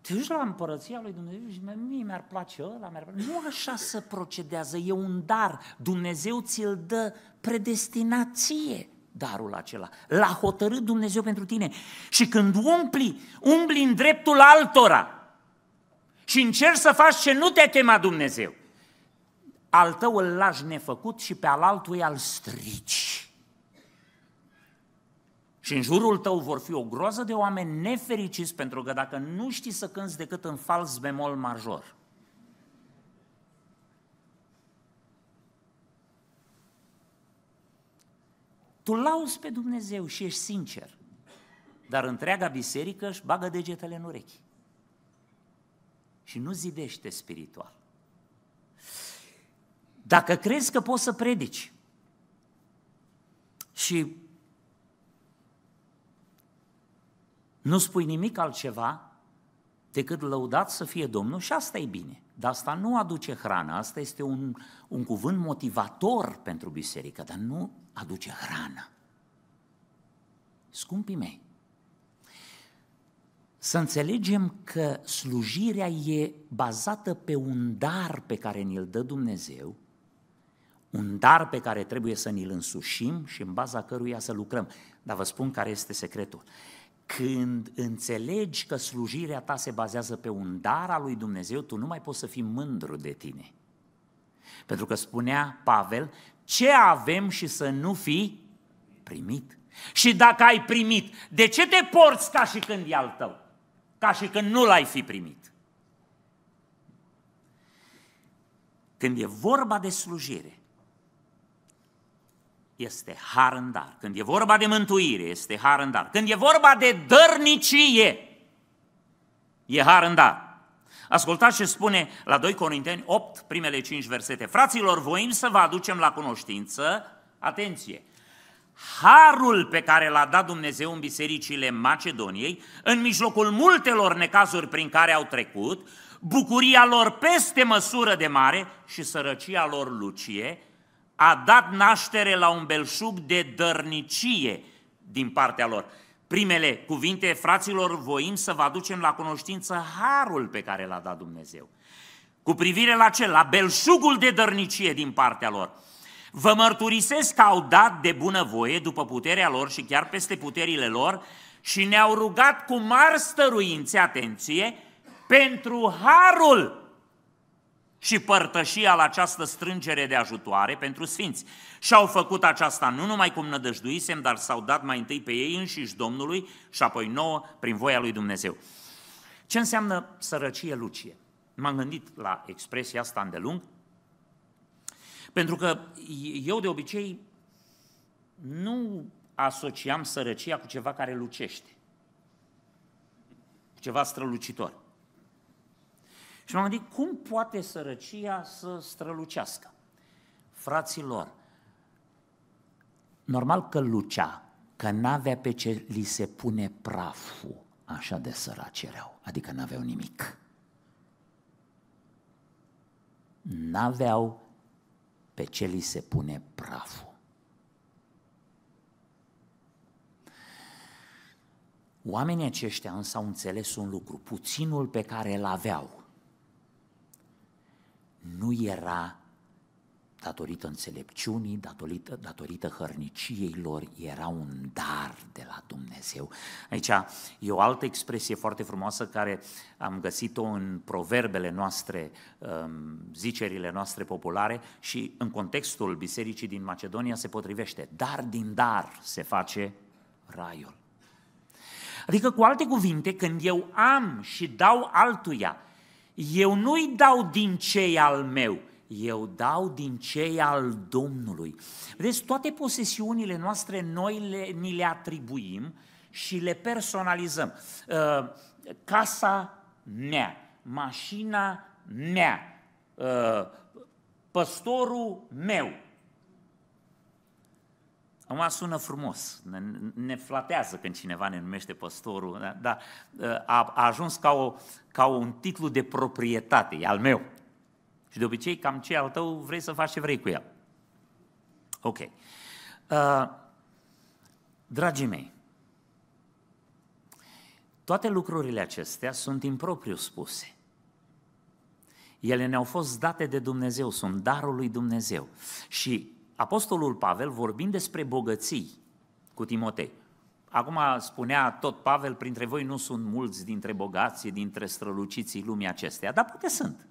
te duci la împărăția lui Dumnezeu și mie mi-ar place ăla, mi-ar place. Nu așa să procedează, e un dar. Dumnezeu ți-l dă predestinație darul acela. L-a hotărât Dumnezeu pentru tine. Și când umpli, umbli în dreptul altora și încerci să faci ce nu te-a Dumnezeu, al tău îl lași nefăcut și pe al altuia îl strici. Și în jurul tău vor fi o groază de oameni nefericiți pentru că dacă nu știi să cânți decât în fals bemol major, tu lauzi pe Dumnezeu și ești sincer, dar întreaga biserică își bagă degetele în urechi și nu zidește spiritual. Dacă crezi că poți să predici și nu spui nimic altceva decât lăudat să fie Domnul și asta e bine. Dar asta nu aduce hrană, asta este un, un cuvânt motivator pentru biserică, dar nu aduce hrană. Scumpii mei, să înțelegem că slujirea e bazată pe un dar pe care ni-l dă Dumnezeu, un dar pe care trebuie să ni-l însușim și în baza căruia să lucrăm. Dar vă spun care este secretul. Când înțelegi că slujirea ta se bazează pe un dar al lui Dumnezeu, tu nu mai poți să fii mândru de tine. Pentru că spunea Pavel, ce avem și să nu fi primit? Și dacă ai primit, de ce te porți ca și când e al tău? Ca și când nu l-ai fi primit. Când e vorba de slujire, este har în dar. Când e vorba de mântuire, este har în dar. Când e vorba de dărnicie, e har în dar. Ascultați ce spune la 2 Corinteni 8, primele 5 versete. Fraților, voim să vă aducem la cunoștință, atenție, harul pe care l-a dat Dumnezeu în bisericile Macedoniei, în mijlocul multelor necazuri prin care au trecut, bucuria lor peste măsură de mare și sărăcia lor lucie, a dat naștere la un belșug de dărnicie din partea lor. Primele cuvinte, fraților, voim să vă aducem la cunoștință harul pe care l-a dat Dumnezeu. Cu privire la cel, La belșugul de dărnicie din partea lor. Vă mărturisesc că au dat de bună voie după puterea lor și chiar peste puterile lor, și ne-au rugat cu mari stăruințe, atenție, pentru harul și părtășia la această strângere de ajutoare pentru sfinți. Și au făcut aceasta nu numai cum nădăjduisem, dar s-au dat mai întâi pe ei înșiși Domnului și apoi nouă prin voia lui Dumnezeu. Ce înseamnă sărăcie lucie? M-am gândit la expresia asta îndelung, pentru că eu de obicei nu asociam sărăcia cu ceva care lucește, cu ceva strălucitor. Și m-am gândit, cum poate sărăcia să strălucească? Fraților, normal că lucea, că n-avea pe ce li se pune praful, așa de săraci erau, adică n-aveau nimic. N-aveau pe ce li se pune praful. Oamenii aceștia însă au înțeles un lucru, puținul pe care îl aveau, nu era datorită înțelepciunii, datorită, datorită hărniciei lor, era un dar de la Dumnezeu. Aici e o altă expresie foarte frumoasă care am găsit-o în proverbele noastre, um, zicerile noastre populare și în contextul bisericii din Macedonia se potrivește. Dar din dar se face raiul. Adică, cu alte cuvinte, când eu am și dau altuia, eu nu-i dau din cei al meu, eu dau din cei al Domnului. Vedeți, toate posesiunile noastre noi le, ni le atribuim și le personalizăm. Uh, casa mea, mașina mea, uh, păstorul meu, Acum sună frumos, ne, ne flatează când cineva ne numește păstorul, da? dar da, a, a ajuns ca, o, ca un titlu de proprietate, e al meu. Și de obicei, cam ce al tău vrei să faci ce vrei cu el. Ok. Uh, dragii mei, toate lucrurile acestea sunt impropriu spuse. Ele ne-au fost date de Dumnezeu, sunt darul lui Dumnezeu. Și Apostolul Pavel, vorbind despre bogății cu Timotei, acum spunea tot Pavel, printre voi nu sunt mulți dintre bogații, dintre străluciții lumii acesteia, dar poate sunt.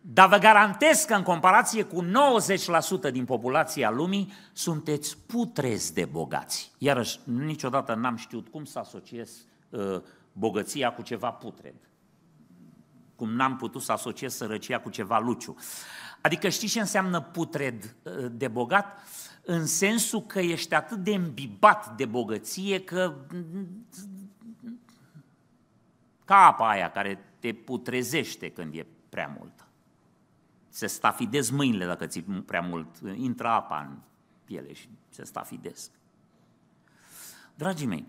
Dar vă garantez că în comparație cu 90% din populația lumii, sunteți putrezi de bogați. Iarăși, niciodată n-am știut cum să asociez uh, bogăția cu ceva putred cum n-am putut să asociez sărăcia cu ceva luciu. Adică știi ce înseamnă putred uh, de bogat? În sensul că ești atât de îmbibat de bogăție că mm, ca apa aia care te putrezește când e prea multă. Se stafidez mâinile dacă ți prea mult, intră apa în piele și se stafidez. Dragii mei,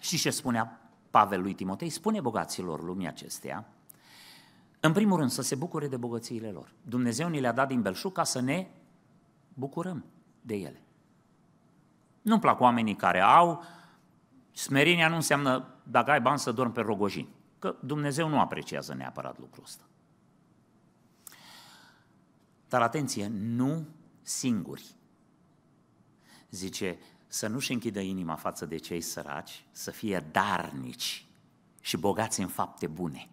și ce spunea Pavel lui Timotei? Spune bogaților lumii acesteia în primul rând, să se bucure de bogățiile lor. Dumnezeu ni le-a dat din belșug ca să ne bucurăm de ele. Nu-mi plac oamenii care au, smerenia nu înseamnă dacă ai bani să dormi pe rogojin, că Dumnezeu nu apreciază neapărat lucrul ăsta. Dar atenție, nu singuri. Zice, să nu-și închidă inima față de cei săraci, să fie darnici și bogați în fapte bune.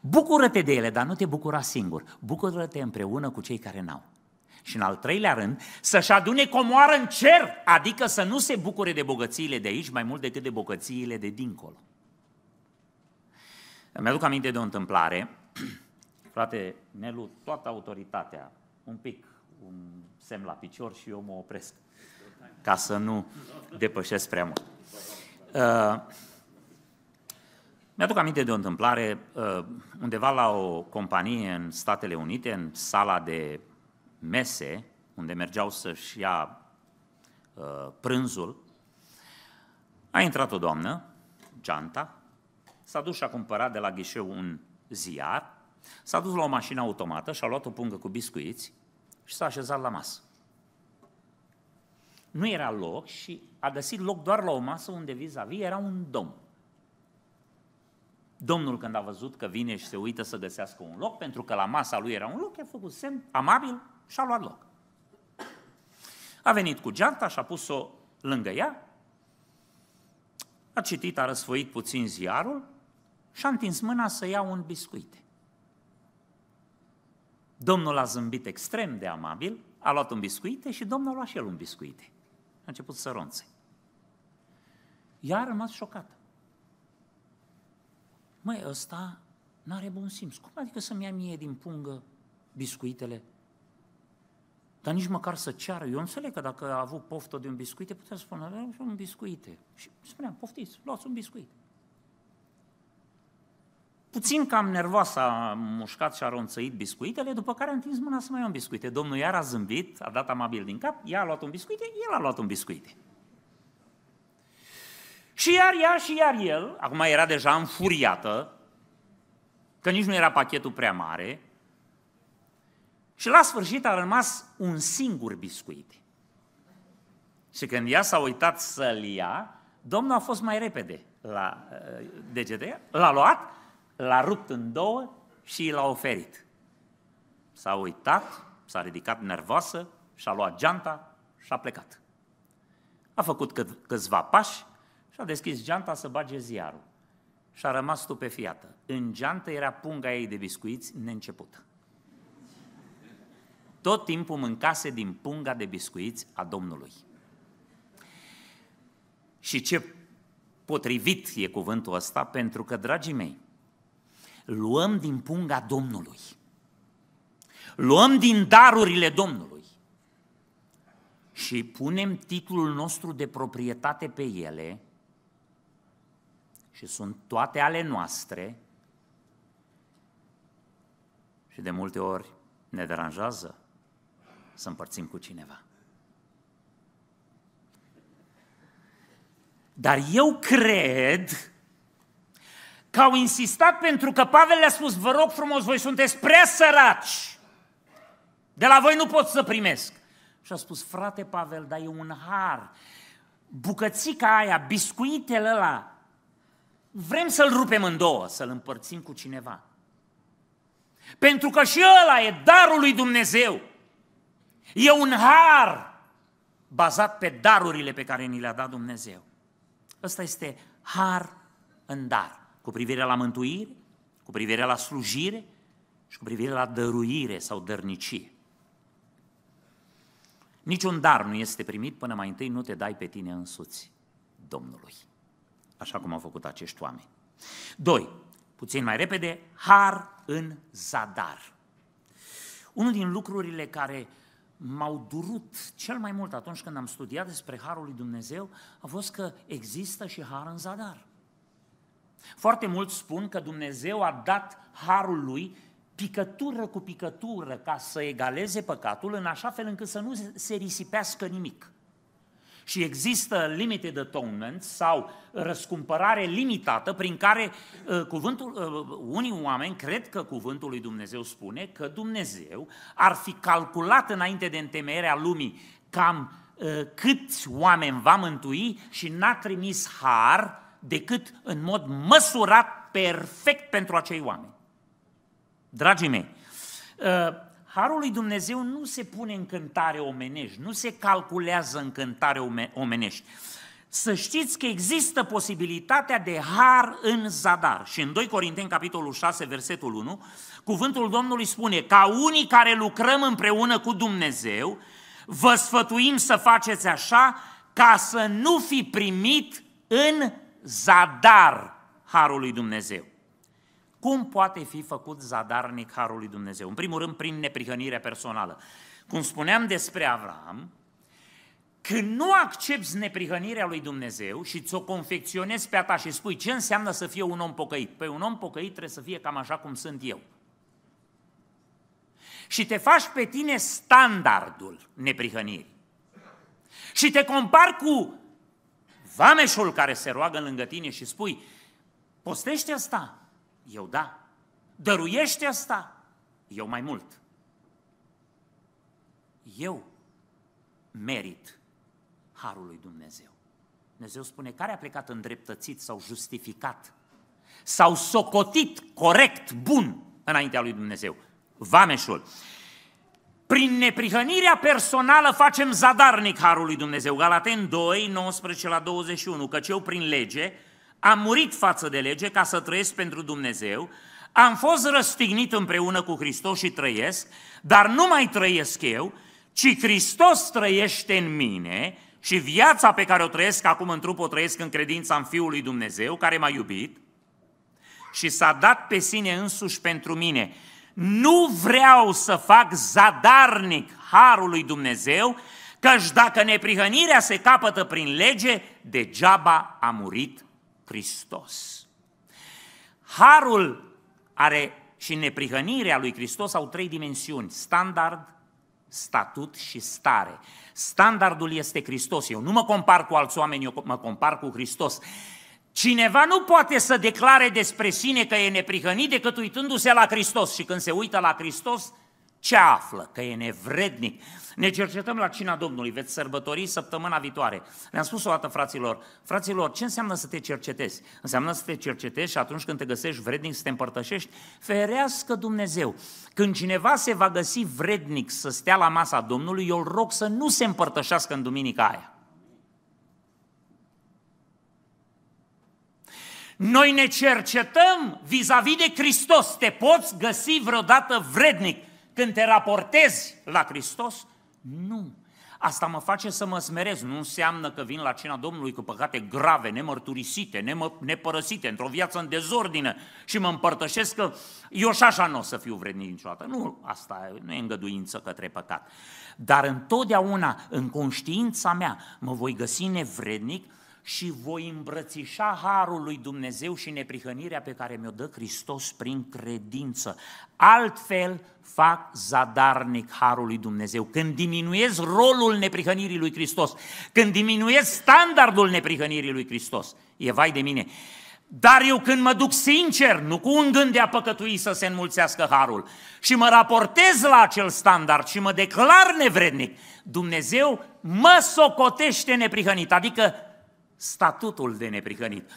Bucură-te de ele, dar nu te bucura singur. Bucură-te împreună cu cei care n-au. Și în al treilea rând, să-și adune comoară în cer, adică să nu se bucure de bogățiile de aici mai mult decât de bogățiile de dincolo. Îmi aduc aminte de o întâmplare, frate Nelu, toată autoritatea, un pic, un semn la picior și eu mă opresc, ca să nu depășesc prea mult. Uh, mi-aduc aminte de o întâmplare uh, undeva la o companie în Statele Unite, în sala de mese, unde mergeau să-și ia uh, prânzul. A intrat o doamnă, geanta, s-a dus și a cumpărat de la ghișeu un ziar, s-a dus la o mașină automată și a luat o pungă cu biscuiți și s-a așezat la masă. Nu era loc și a găsit loc doar la o masă unde vis-a-vis era un domn. Domnul când a văzut că vine și se uită să găsească un loc, pentru că la masa lui era un loc, i-a făcut semn amabil și a luat loc. A venit cu geanta și a pus-o lângă ea, a citit, a răsfoit puțin ziarul și a întins mâna să ia un biscuit. Domnul a zâmbit extrem de amabil, a luat un biscuite și domnul a luat și el un biscuite. A început să ronțe. Ea a rămas șocată măi, ăsta n-are bun simț. Cum adică să-mi ia mie din pungă biscuitele? Dar nici măcar să ceară. Eu înțeleg că dacă a avut poftă de un biscuite, putea să vreau și un biscuite. Și spuneam, poftiți, luați un biscuit. Puțin cam nervoasă a mușcat și a ronțăit biscuitele, după care a întins mâna să mai ia un biscuite. Domnul iar a zâmbit, a dat amabil din cap, ea a luat un biscuite, el a luat un biscuite. Și iar ea și iar el, acum era deja înfuriată, că nici nu era pachetul prea mare, și la sfârșit a rămas un singur biscuit. Și când ea s-a uitat să-l ia, domnul a fost mai repede la uh, degete, l-a luat, l-a rupt în două și l-a oferit. S-a uitat, s-a ridicat nervoasă și-a luat geanta și-a plecat. A făcut cât, câțiva pași și-a deschis geanta să bage ziarul. Și-a rămas stupefiată. În geantă era punga ei de biscuiți neîncepută. Tot timpul mâncase din punga de biscuiți a Domnului. Și ce potrivit e cuvântul ăsta, pentru că, dragii mei, luăm din punga Domnului. Luăm din darurile Domnului și punem titlul nostru de proprietate pe ele și sunt toate ale noastre și de multe ori ne deranjează să împărțim cu cineva. Dar eu cred că au insistat pentru că Pavel le-a spus, vă rog frumos, voi sunteți prea săraci, de la voi nu pot să primesc. Și a spus, frate Pavel, dar e un har, bucățica aia, biscuitele ăla, vrem să-l rupem în două, să-l împărțim cu cineva. Pentru că și ăla e darul lui Dumnezeu. E un har bazat pe darurile pe care ni le-a dat Dumnezeu. Ăsta este har în dar, cu privire la mântuire, cu privire la slujire și cu privire la dăruire sau dărnicie. Niciun dar nu este primit până mai întâi nu te dai pe tine însuți Domnului așa cum au făcut acești oameni. 2. Puțin mai repede, har în zadar. Unul din lucrurile care m-au durut cel mai mult atunci când am studiat despre harul lui Dumnezeu a fost că există și har în zadar. Foarte mulți spun că Dumnezeu a dat harul lui picătură cu picătură ca să egaleze păcatul în așa fel încât să nu se risipească nimic. Și există limited atonement sau răscumpărare limitată prin care uh, cuvântul, uh, unii oameni cred că cuvântul lui Dumnezeu spune că Dumnezeu ar fi calculat înainte de întemeierea lumii cam uh, câți oameni va mântui și n-a trimis har decât în mod măsurat perfect pentru acei oameni. Dragii mei, uh, Harul lui Dumnezeu nu se pune în cântare omenești, nu se calculează în cântare omenești. Să știți că există posibilitatea de har în zadar. Și în 2 Corinteni, capitolul 6, versetul 1, cuvântul Domnului spune ca unii care lucrăm împreună cu Dumnezeu, vă sfătuim să faceți așa ca să nu fi primit în zadar harul lui Dumnezeu. Cum poate fi făcut zadarnic harul lui Dumnezeu? În primul rând, prin neprihănirea personală. Cum spuneam despre Avram, când nu accepti neprihănirea lui Dumnezeu și ți-o confecționezi pe a ta și spui ce înseamnă să fie un om pocăit, pe păi un om pocăit trebuie să fie cam așa cum sunt eu. Și te faci pe tine standardul neprihănirii. Și te compari cu vameșul care se roagă lângă tine și spui, postește asta, eu da. Dăruiește asta? Eu mai mult. Eu merit harul lui Dumnezeu. Dumnezeu spune, care a plecat îndreptățit sau justificat sau socotit corect, bun, înaintea lui Dumnezeu? Vameșul. Prin neprihănirea personală facem zadarnic harul lui Dumnezeu. Galaten 2, 19 la 21, căci eu prin lege am murit față de lege ca să trăiesc pentru Dumnezeu, am fost răstignit împreună cu Hristos și trăiesc, dar nu mai trăiesc eu, ci Hristos trăiește în mine și viața pe care o trăiesc acum în trup o trăiesc în credința în Fiul lui Dumnezeu, care m-a iubit și s-a dat pe sine însuși pentru mine. Nu vreau să fac zadarnic harul lui Dumnezeu, căci dacă neprihănirea se capătă prin lege, degeaba a murit Hristos. Harul are și neprihănirea lui Hristos au trei dimensiuni, standard, statut și stare. Standardul este Hristos. Eu nu mă compar cu alți oameni, eu mă compar cu Hristos. Cineva nu poate să declare despre sine că e neprihănit decât uitându-se la Hristos. Și când se uită la Hristos, ce află? Că e nevrednic. Ne cercetăm la cina Domnului, veți sărbători săptămâna viitoare. Le-am spus o dată fraților, fraților, ce înseamnă să te cercetezi? Înseamnă să te cercetezi și atunci când te găsești vrednic să te împărtășești? Ferească Dumnezeu! Când cineva se va găsi vrednic să stea la masa Domnului, eu îl rog să nu se împărtășească în duminica aia. Noi ne cercetăm vis-a-vis de Hristos. Te poți găsi vreodată vrednic când te raportezi la Hristos? Nu. Asta mă face să mă smerez. Nu înseamnă că vin la cina Domnului cu păcate grave, nemărturisite, nemă, nepărăsite, într-o viață în dezordine și mă împărtășesc că eu și așa nu o să fiu vrednic niciodată. Nu, asta nu e îngăduință către păcat. Dar întotdeauna, în conștiința mea, mă voi găsi nevrednic și voi îmbrățișa harul lui Dumnezeu și neprihănirea pe care mi-o dă Hristos prin credință. Altfel fac zadarnic harul lui Dumnezeu. Când diminuez rolul neprihănirii lui Hristos, când diminuez standardul neprihănirii lui Hristos, e vai de mine. Dar eu când mă duc sincer, nu cu un gând de a păcătui să se înmulțească harul, și mă raportez la acel standard și mă declar nevrednic, Dumnezeu mă socotește neprihănit, adică statutul de neprihănit.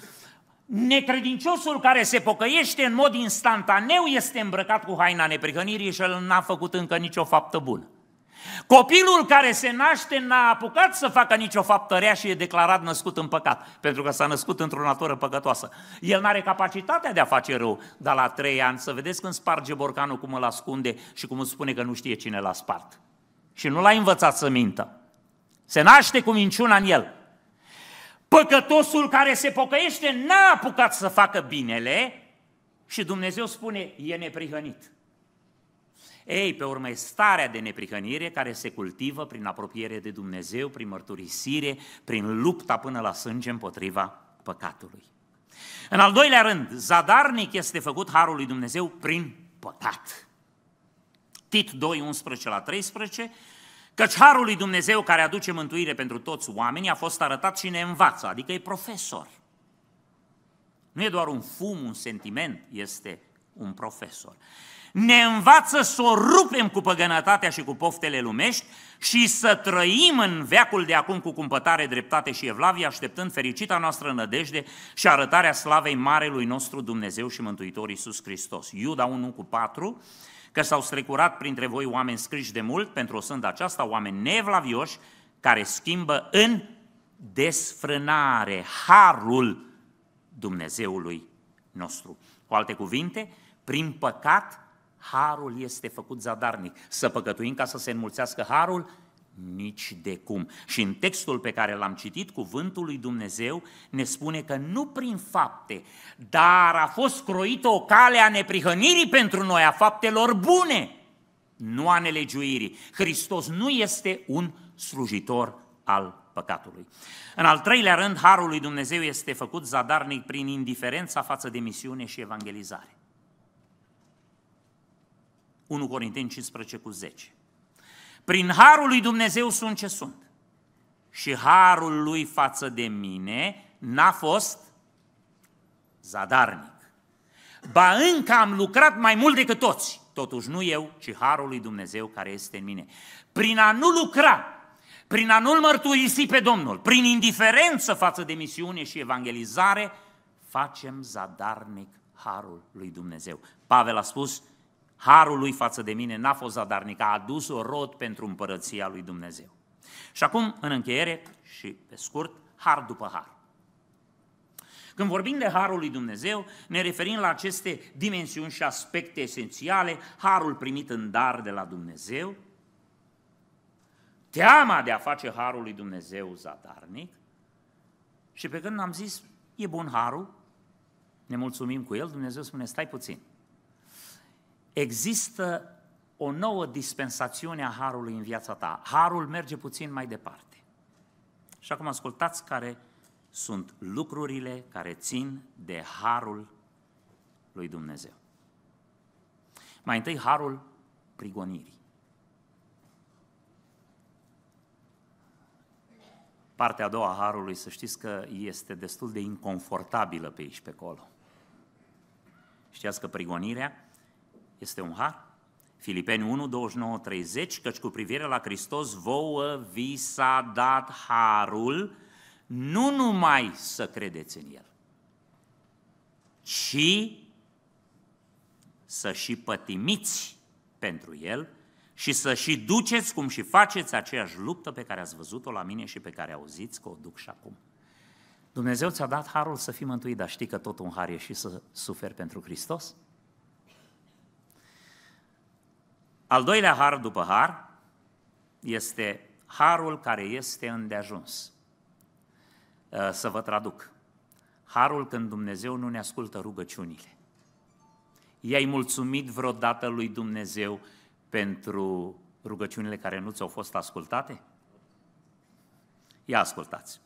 Necredinciosul care se pocăiește în mod instantaneu este îmbrăcat cu haina neprihănirii și el n-a făcut încă nicio faptă bună. Copilul care se naște n-a apucat să facă nicio faptă rea și e declarat născut în păcat, pentru că s-a născut într-o natură păcătoasă. El n are capacitatea de a face rău, dar la trei ani să vedeți când sparge borcanul, cum îl ascunde și cum îți spune că nu știe cine l-a spart. Și nu l-a învățat să mintă. Se naște cu minciuna în el. Păcătosul care se pocăiește n-a apucat să facă binele și Dumnezeu spune, e neprihănit. Ei, pe urmă, e starea de neprihănire care se cultivă prin apropiere de Dumnezeu, prin mărturisire, prin lupta până la sânge împotriva păcatului. În al doilea rând, zadarnic este făcut harul lui Dumnezeu prin păcat. Tit 2, 11 la 13, Căci harul lui Dumnezeu care aduce mântuire pentru toți oamenii a fost arătat și ne învață, adică e profesor. Nu e doar un fum, un sentiment, este un profesor. Ne învață să o rupem cu păgănătatea și cu poftele lumești și să trăim în veacul de acum cu cumpătare, dreptate și evlavie, așteptând fericita noastră nădejde și arătarea slavei Marelui nostru Dumnezeu și Mântuitor Iisus Hristos. Iuda 1 cu 4 că s-au strecurat printre voi oameni scriși de mult pentru o sândă aceasta, oameni nevlavioși, care schimbă în desfrânare harul Dumnezeului nostru. Cu alte cuvinte, prin păcat, harul este făcut zadarnic. Să păcătuim ca să se înmulțească harul nici de cum. Și în textul pe care l-am citit, cuvântul lui Dumnezeu ne spune că nu prin fapte, dar a fost croită o cale a neprihănirii pentru noi, a faptelor bune, nu a nelegiuirii. Hristos nu este un slujitor al păcatului. În al treilea rând, harul lui Dumnezeu este făcut zadarnic prin indiferența față de misiune și evangelizare. 1 Corinteni 15 cu 10. Prin harul lui Dumnezeu sunt ce sunt. Și harul lui față de mine n-a fost zadarnic. Ba încă am lucrat mai mult decât toți, totuși nu eu, ci harul lui Dumnezeu care este în mine. Prin a nu lucra, prin a nu-L mărturisi pe Domnul, prin indiferență față de misiune și evangelizare, facem zadarnic harul lui Dumnezeu. Pavel a spus, Harul lui față de mine n-a fost zadarnic, a adus o rod pentru împărăția lui Dumnezeu. Și acum, în încheiere și pe scurt, har după har. Când vorbim de harul lui Dumnezeu, ne referim la aceste dimensiuni și aspecte esențiale, harul primit în dar de la Dumnezeu, teama de a face harul lui Dumnezeu zadarnic și pe când am zis, e bun harul, ne mulțumim cu el, Dumnezeu spune, stai puțin, există o nouă dispensațiune a harului în viața ta. Harul merge puțin mai departe. Și acum ascultați care sunt lucrurile care țin de harul lui Dumnezeu. Mai întâi, harul prigonirii. Partea a doua a harului, să știți că este destul de inconfortabilă pe aici, pe acolo. Știați că prigonirea este un har. Filipeni 1, 29, 30, căci cu privire la Hristos vouă vi s-a dat harul nu numai să credeți în El, ci să și pătimiți pentru El și să și duceți cum și faceți aceeași luptă pe care ați văzut-o la mine și pe care auziți că o duc și acum. Dumnezeu ți-a dat harul să fii mântuit, dar știi că tot un har e și să suferi pentru Hristos? Al doilea har după har este harul care este îndeajuns. Uh, să vă traduc. Harul când Dumnezeu nu ne ascultă rugăciunile. I-ai mulțumit vreodată lui Dumnezeu pentru rugăciunile care nu ți-au fost ascultate? Ia ascultați.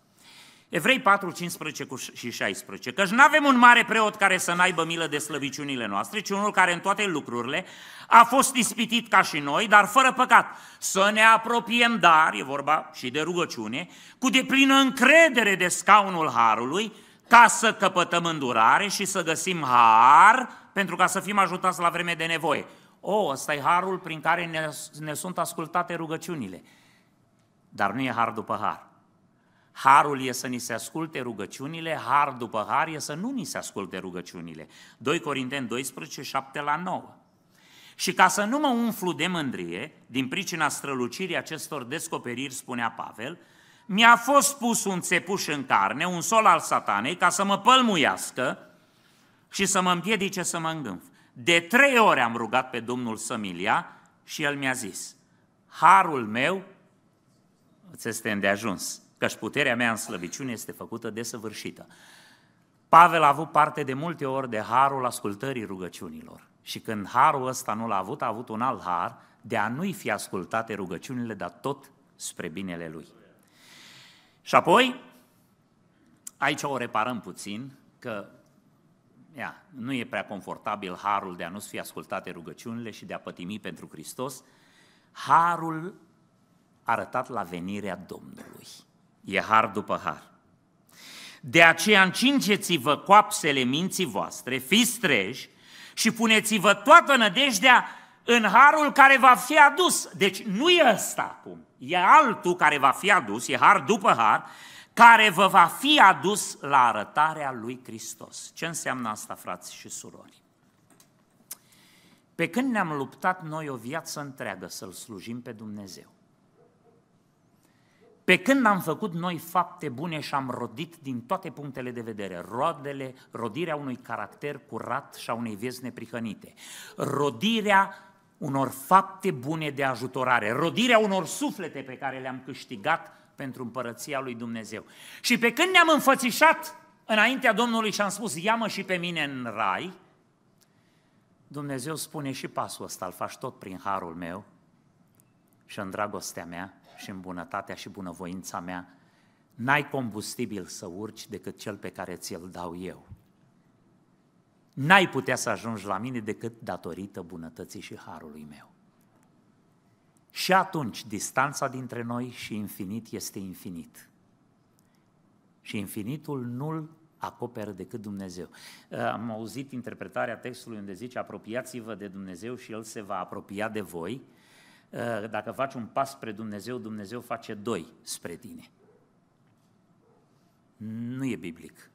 Evrei 4, 15 și 16. Căci nu avem un mare preot care să n-aibă milă de slăbiciunile noastre, ci unul care în toate lucrurile a fost ispitit ca și noi, dar fără păcat. Să ne apropiem, dar, e vorba și de rugăciune, cu deplină încredere de scaunul harului, ca să căpătăm îndurare și să găsim har pentru ca să fim ajutați la vreme de nevoie. O, oh, ăsta e harul prin care ne, ne sunt ascultate rugăciunile. Dar nu e har după har. Harul e să ni se asculte rugăciunile, har după har e să nu ni se asculte rugăciunile. 2 Corinteni 12, 7 la 9. Și ca să nu mă umflu de mândrie, din pricina strălucirii acestor descoperiri, spunea Pavel, mi-a fost pus un țepuș în carne, un sol al satanei, ca să mă pălmuiască și să mă împiedice să mă îngânf. De trei ore am rugat pe Domnul să-mi și el mi-a zis, harul meu îți este îndeajuns, căci puterea mea în slăbiciune este făcută desăvârșită. Pavel a avut parte de multe ori de harul ascultării rugăciunilor. Și când harul ăsta nu l-a avut, a avut un alt har de a nu-i fi ascultate rugăciunile, dar tot spre binele lui. Și apoi, aici o reparăm puțin, că ia, nu e prea confortabil harul de a nu-ți fi ascultate rugăciunile și de a pătimi pentru Hristos, harul arătat la venirea Domnului e har după har. De aceea încingeți-vă coapsele minții voastre, fiți treji și puneți-vă toată nădejdea în harul care va fi adus. Deci nu e ăsta acum, e altul care va fi adus, e har după har, care vă va fi adus la arătarea lui Hristos. Ce înseamnă asta, frați și surori? Pe când ne-am luptat noi o viață întreagă să-L slujim pe Dumnezeu, pe când am făcut noi fapte bune și am rodit din toate punctele de vedere, roadele, rodirea unui caracter curat și a unei vieți neprihănite, rodirea unor fapte bune de ajutorare, rodirea unor suflete pe care le-am câștigat pentru împărăția lui Dumnezeu. Și pe când ne-am înfățișat înaintea Domnului și am spus, ia-mă și pe mine în rai, Dumnezeu spune și pasul ăsta, îl faci tot prin harul meu și în dragostea mea, și în bunătatea și bunăvoința mea, n-ai combustibil să urci decât cel pe care ți-l dau eu. N-ai putea să ajungi la mine decât datorită bunătății și harului meu. Și atunci, distanța dintre noi și infinit este infinit. Și infinitul nu-l acoperă decât Dumnezeu. Uh, am auzit interpretarea textului unde zice, apropiați-vă de Dumnezeu și El se va apropia de voi Eh, dacă faci un pas spre Dumnezeu, Dumnezeu face doi spre tine. Nu e biblic.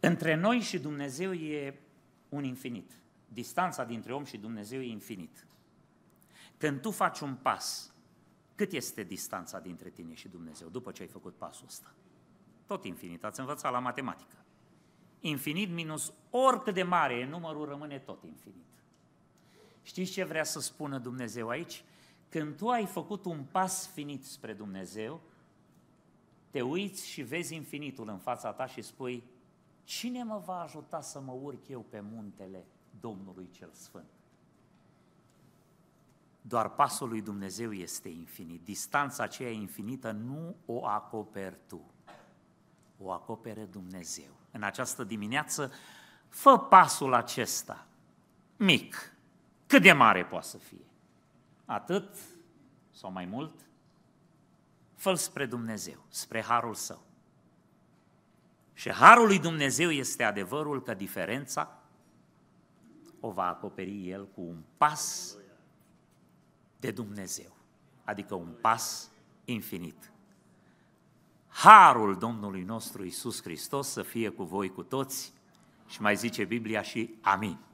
Între noi și Dumnezeu e un infinit. Distanța dintre om și Dumnezeu e infinit. Când tu faci un pas, cât este distanța dintre tine și Dumnezeu după ce ai făcut pasul ăsta? Tot infinit, ați învățat la matematică. Infinit minus oricât de mare e numărul, rămâne tot infinit. Știți ce vrea să spună Dumnezeu aici? Când tu ai făcut un pas finit spre Dumnezeu, te uiți și vezi infinitul în fața ta și spui, cine mă va ajuta să mă urc eu pe muntele Domnului cel Sfânt? Doar pasul lui Dumnezeu este infinit. Distanța aceea infinită nu o acoperi tu. O acopere Dumnezeu. În această dimineață, fă pasul acesta mic, cât de mare poate să fie? Atât sau mai mult? fă spre Dumnezeu, spre harul său. Și harul lui Dumnezeu este adevărul că diferența o va acoperi el cu un pas de Dumnezeu, adică un pas infinit. Harul Domnului nostru Isus Hristos să fie cu voi cu toți și mai zice Biblia și amin.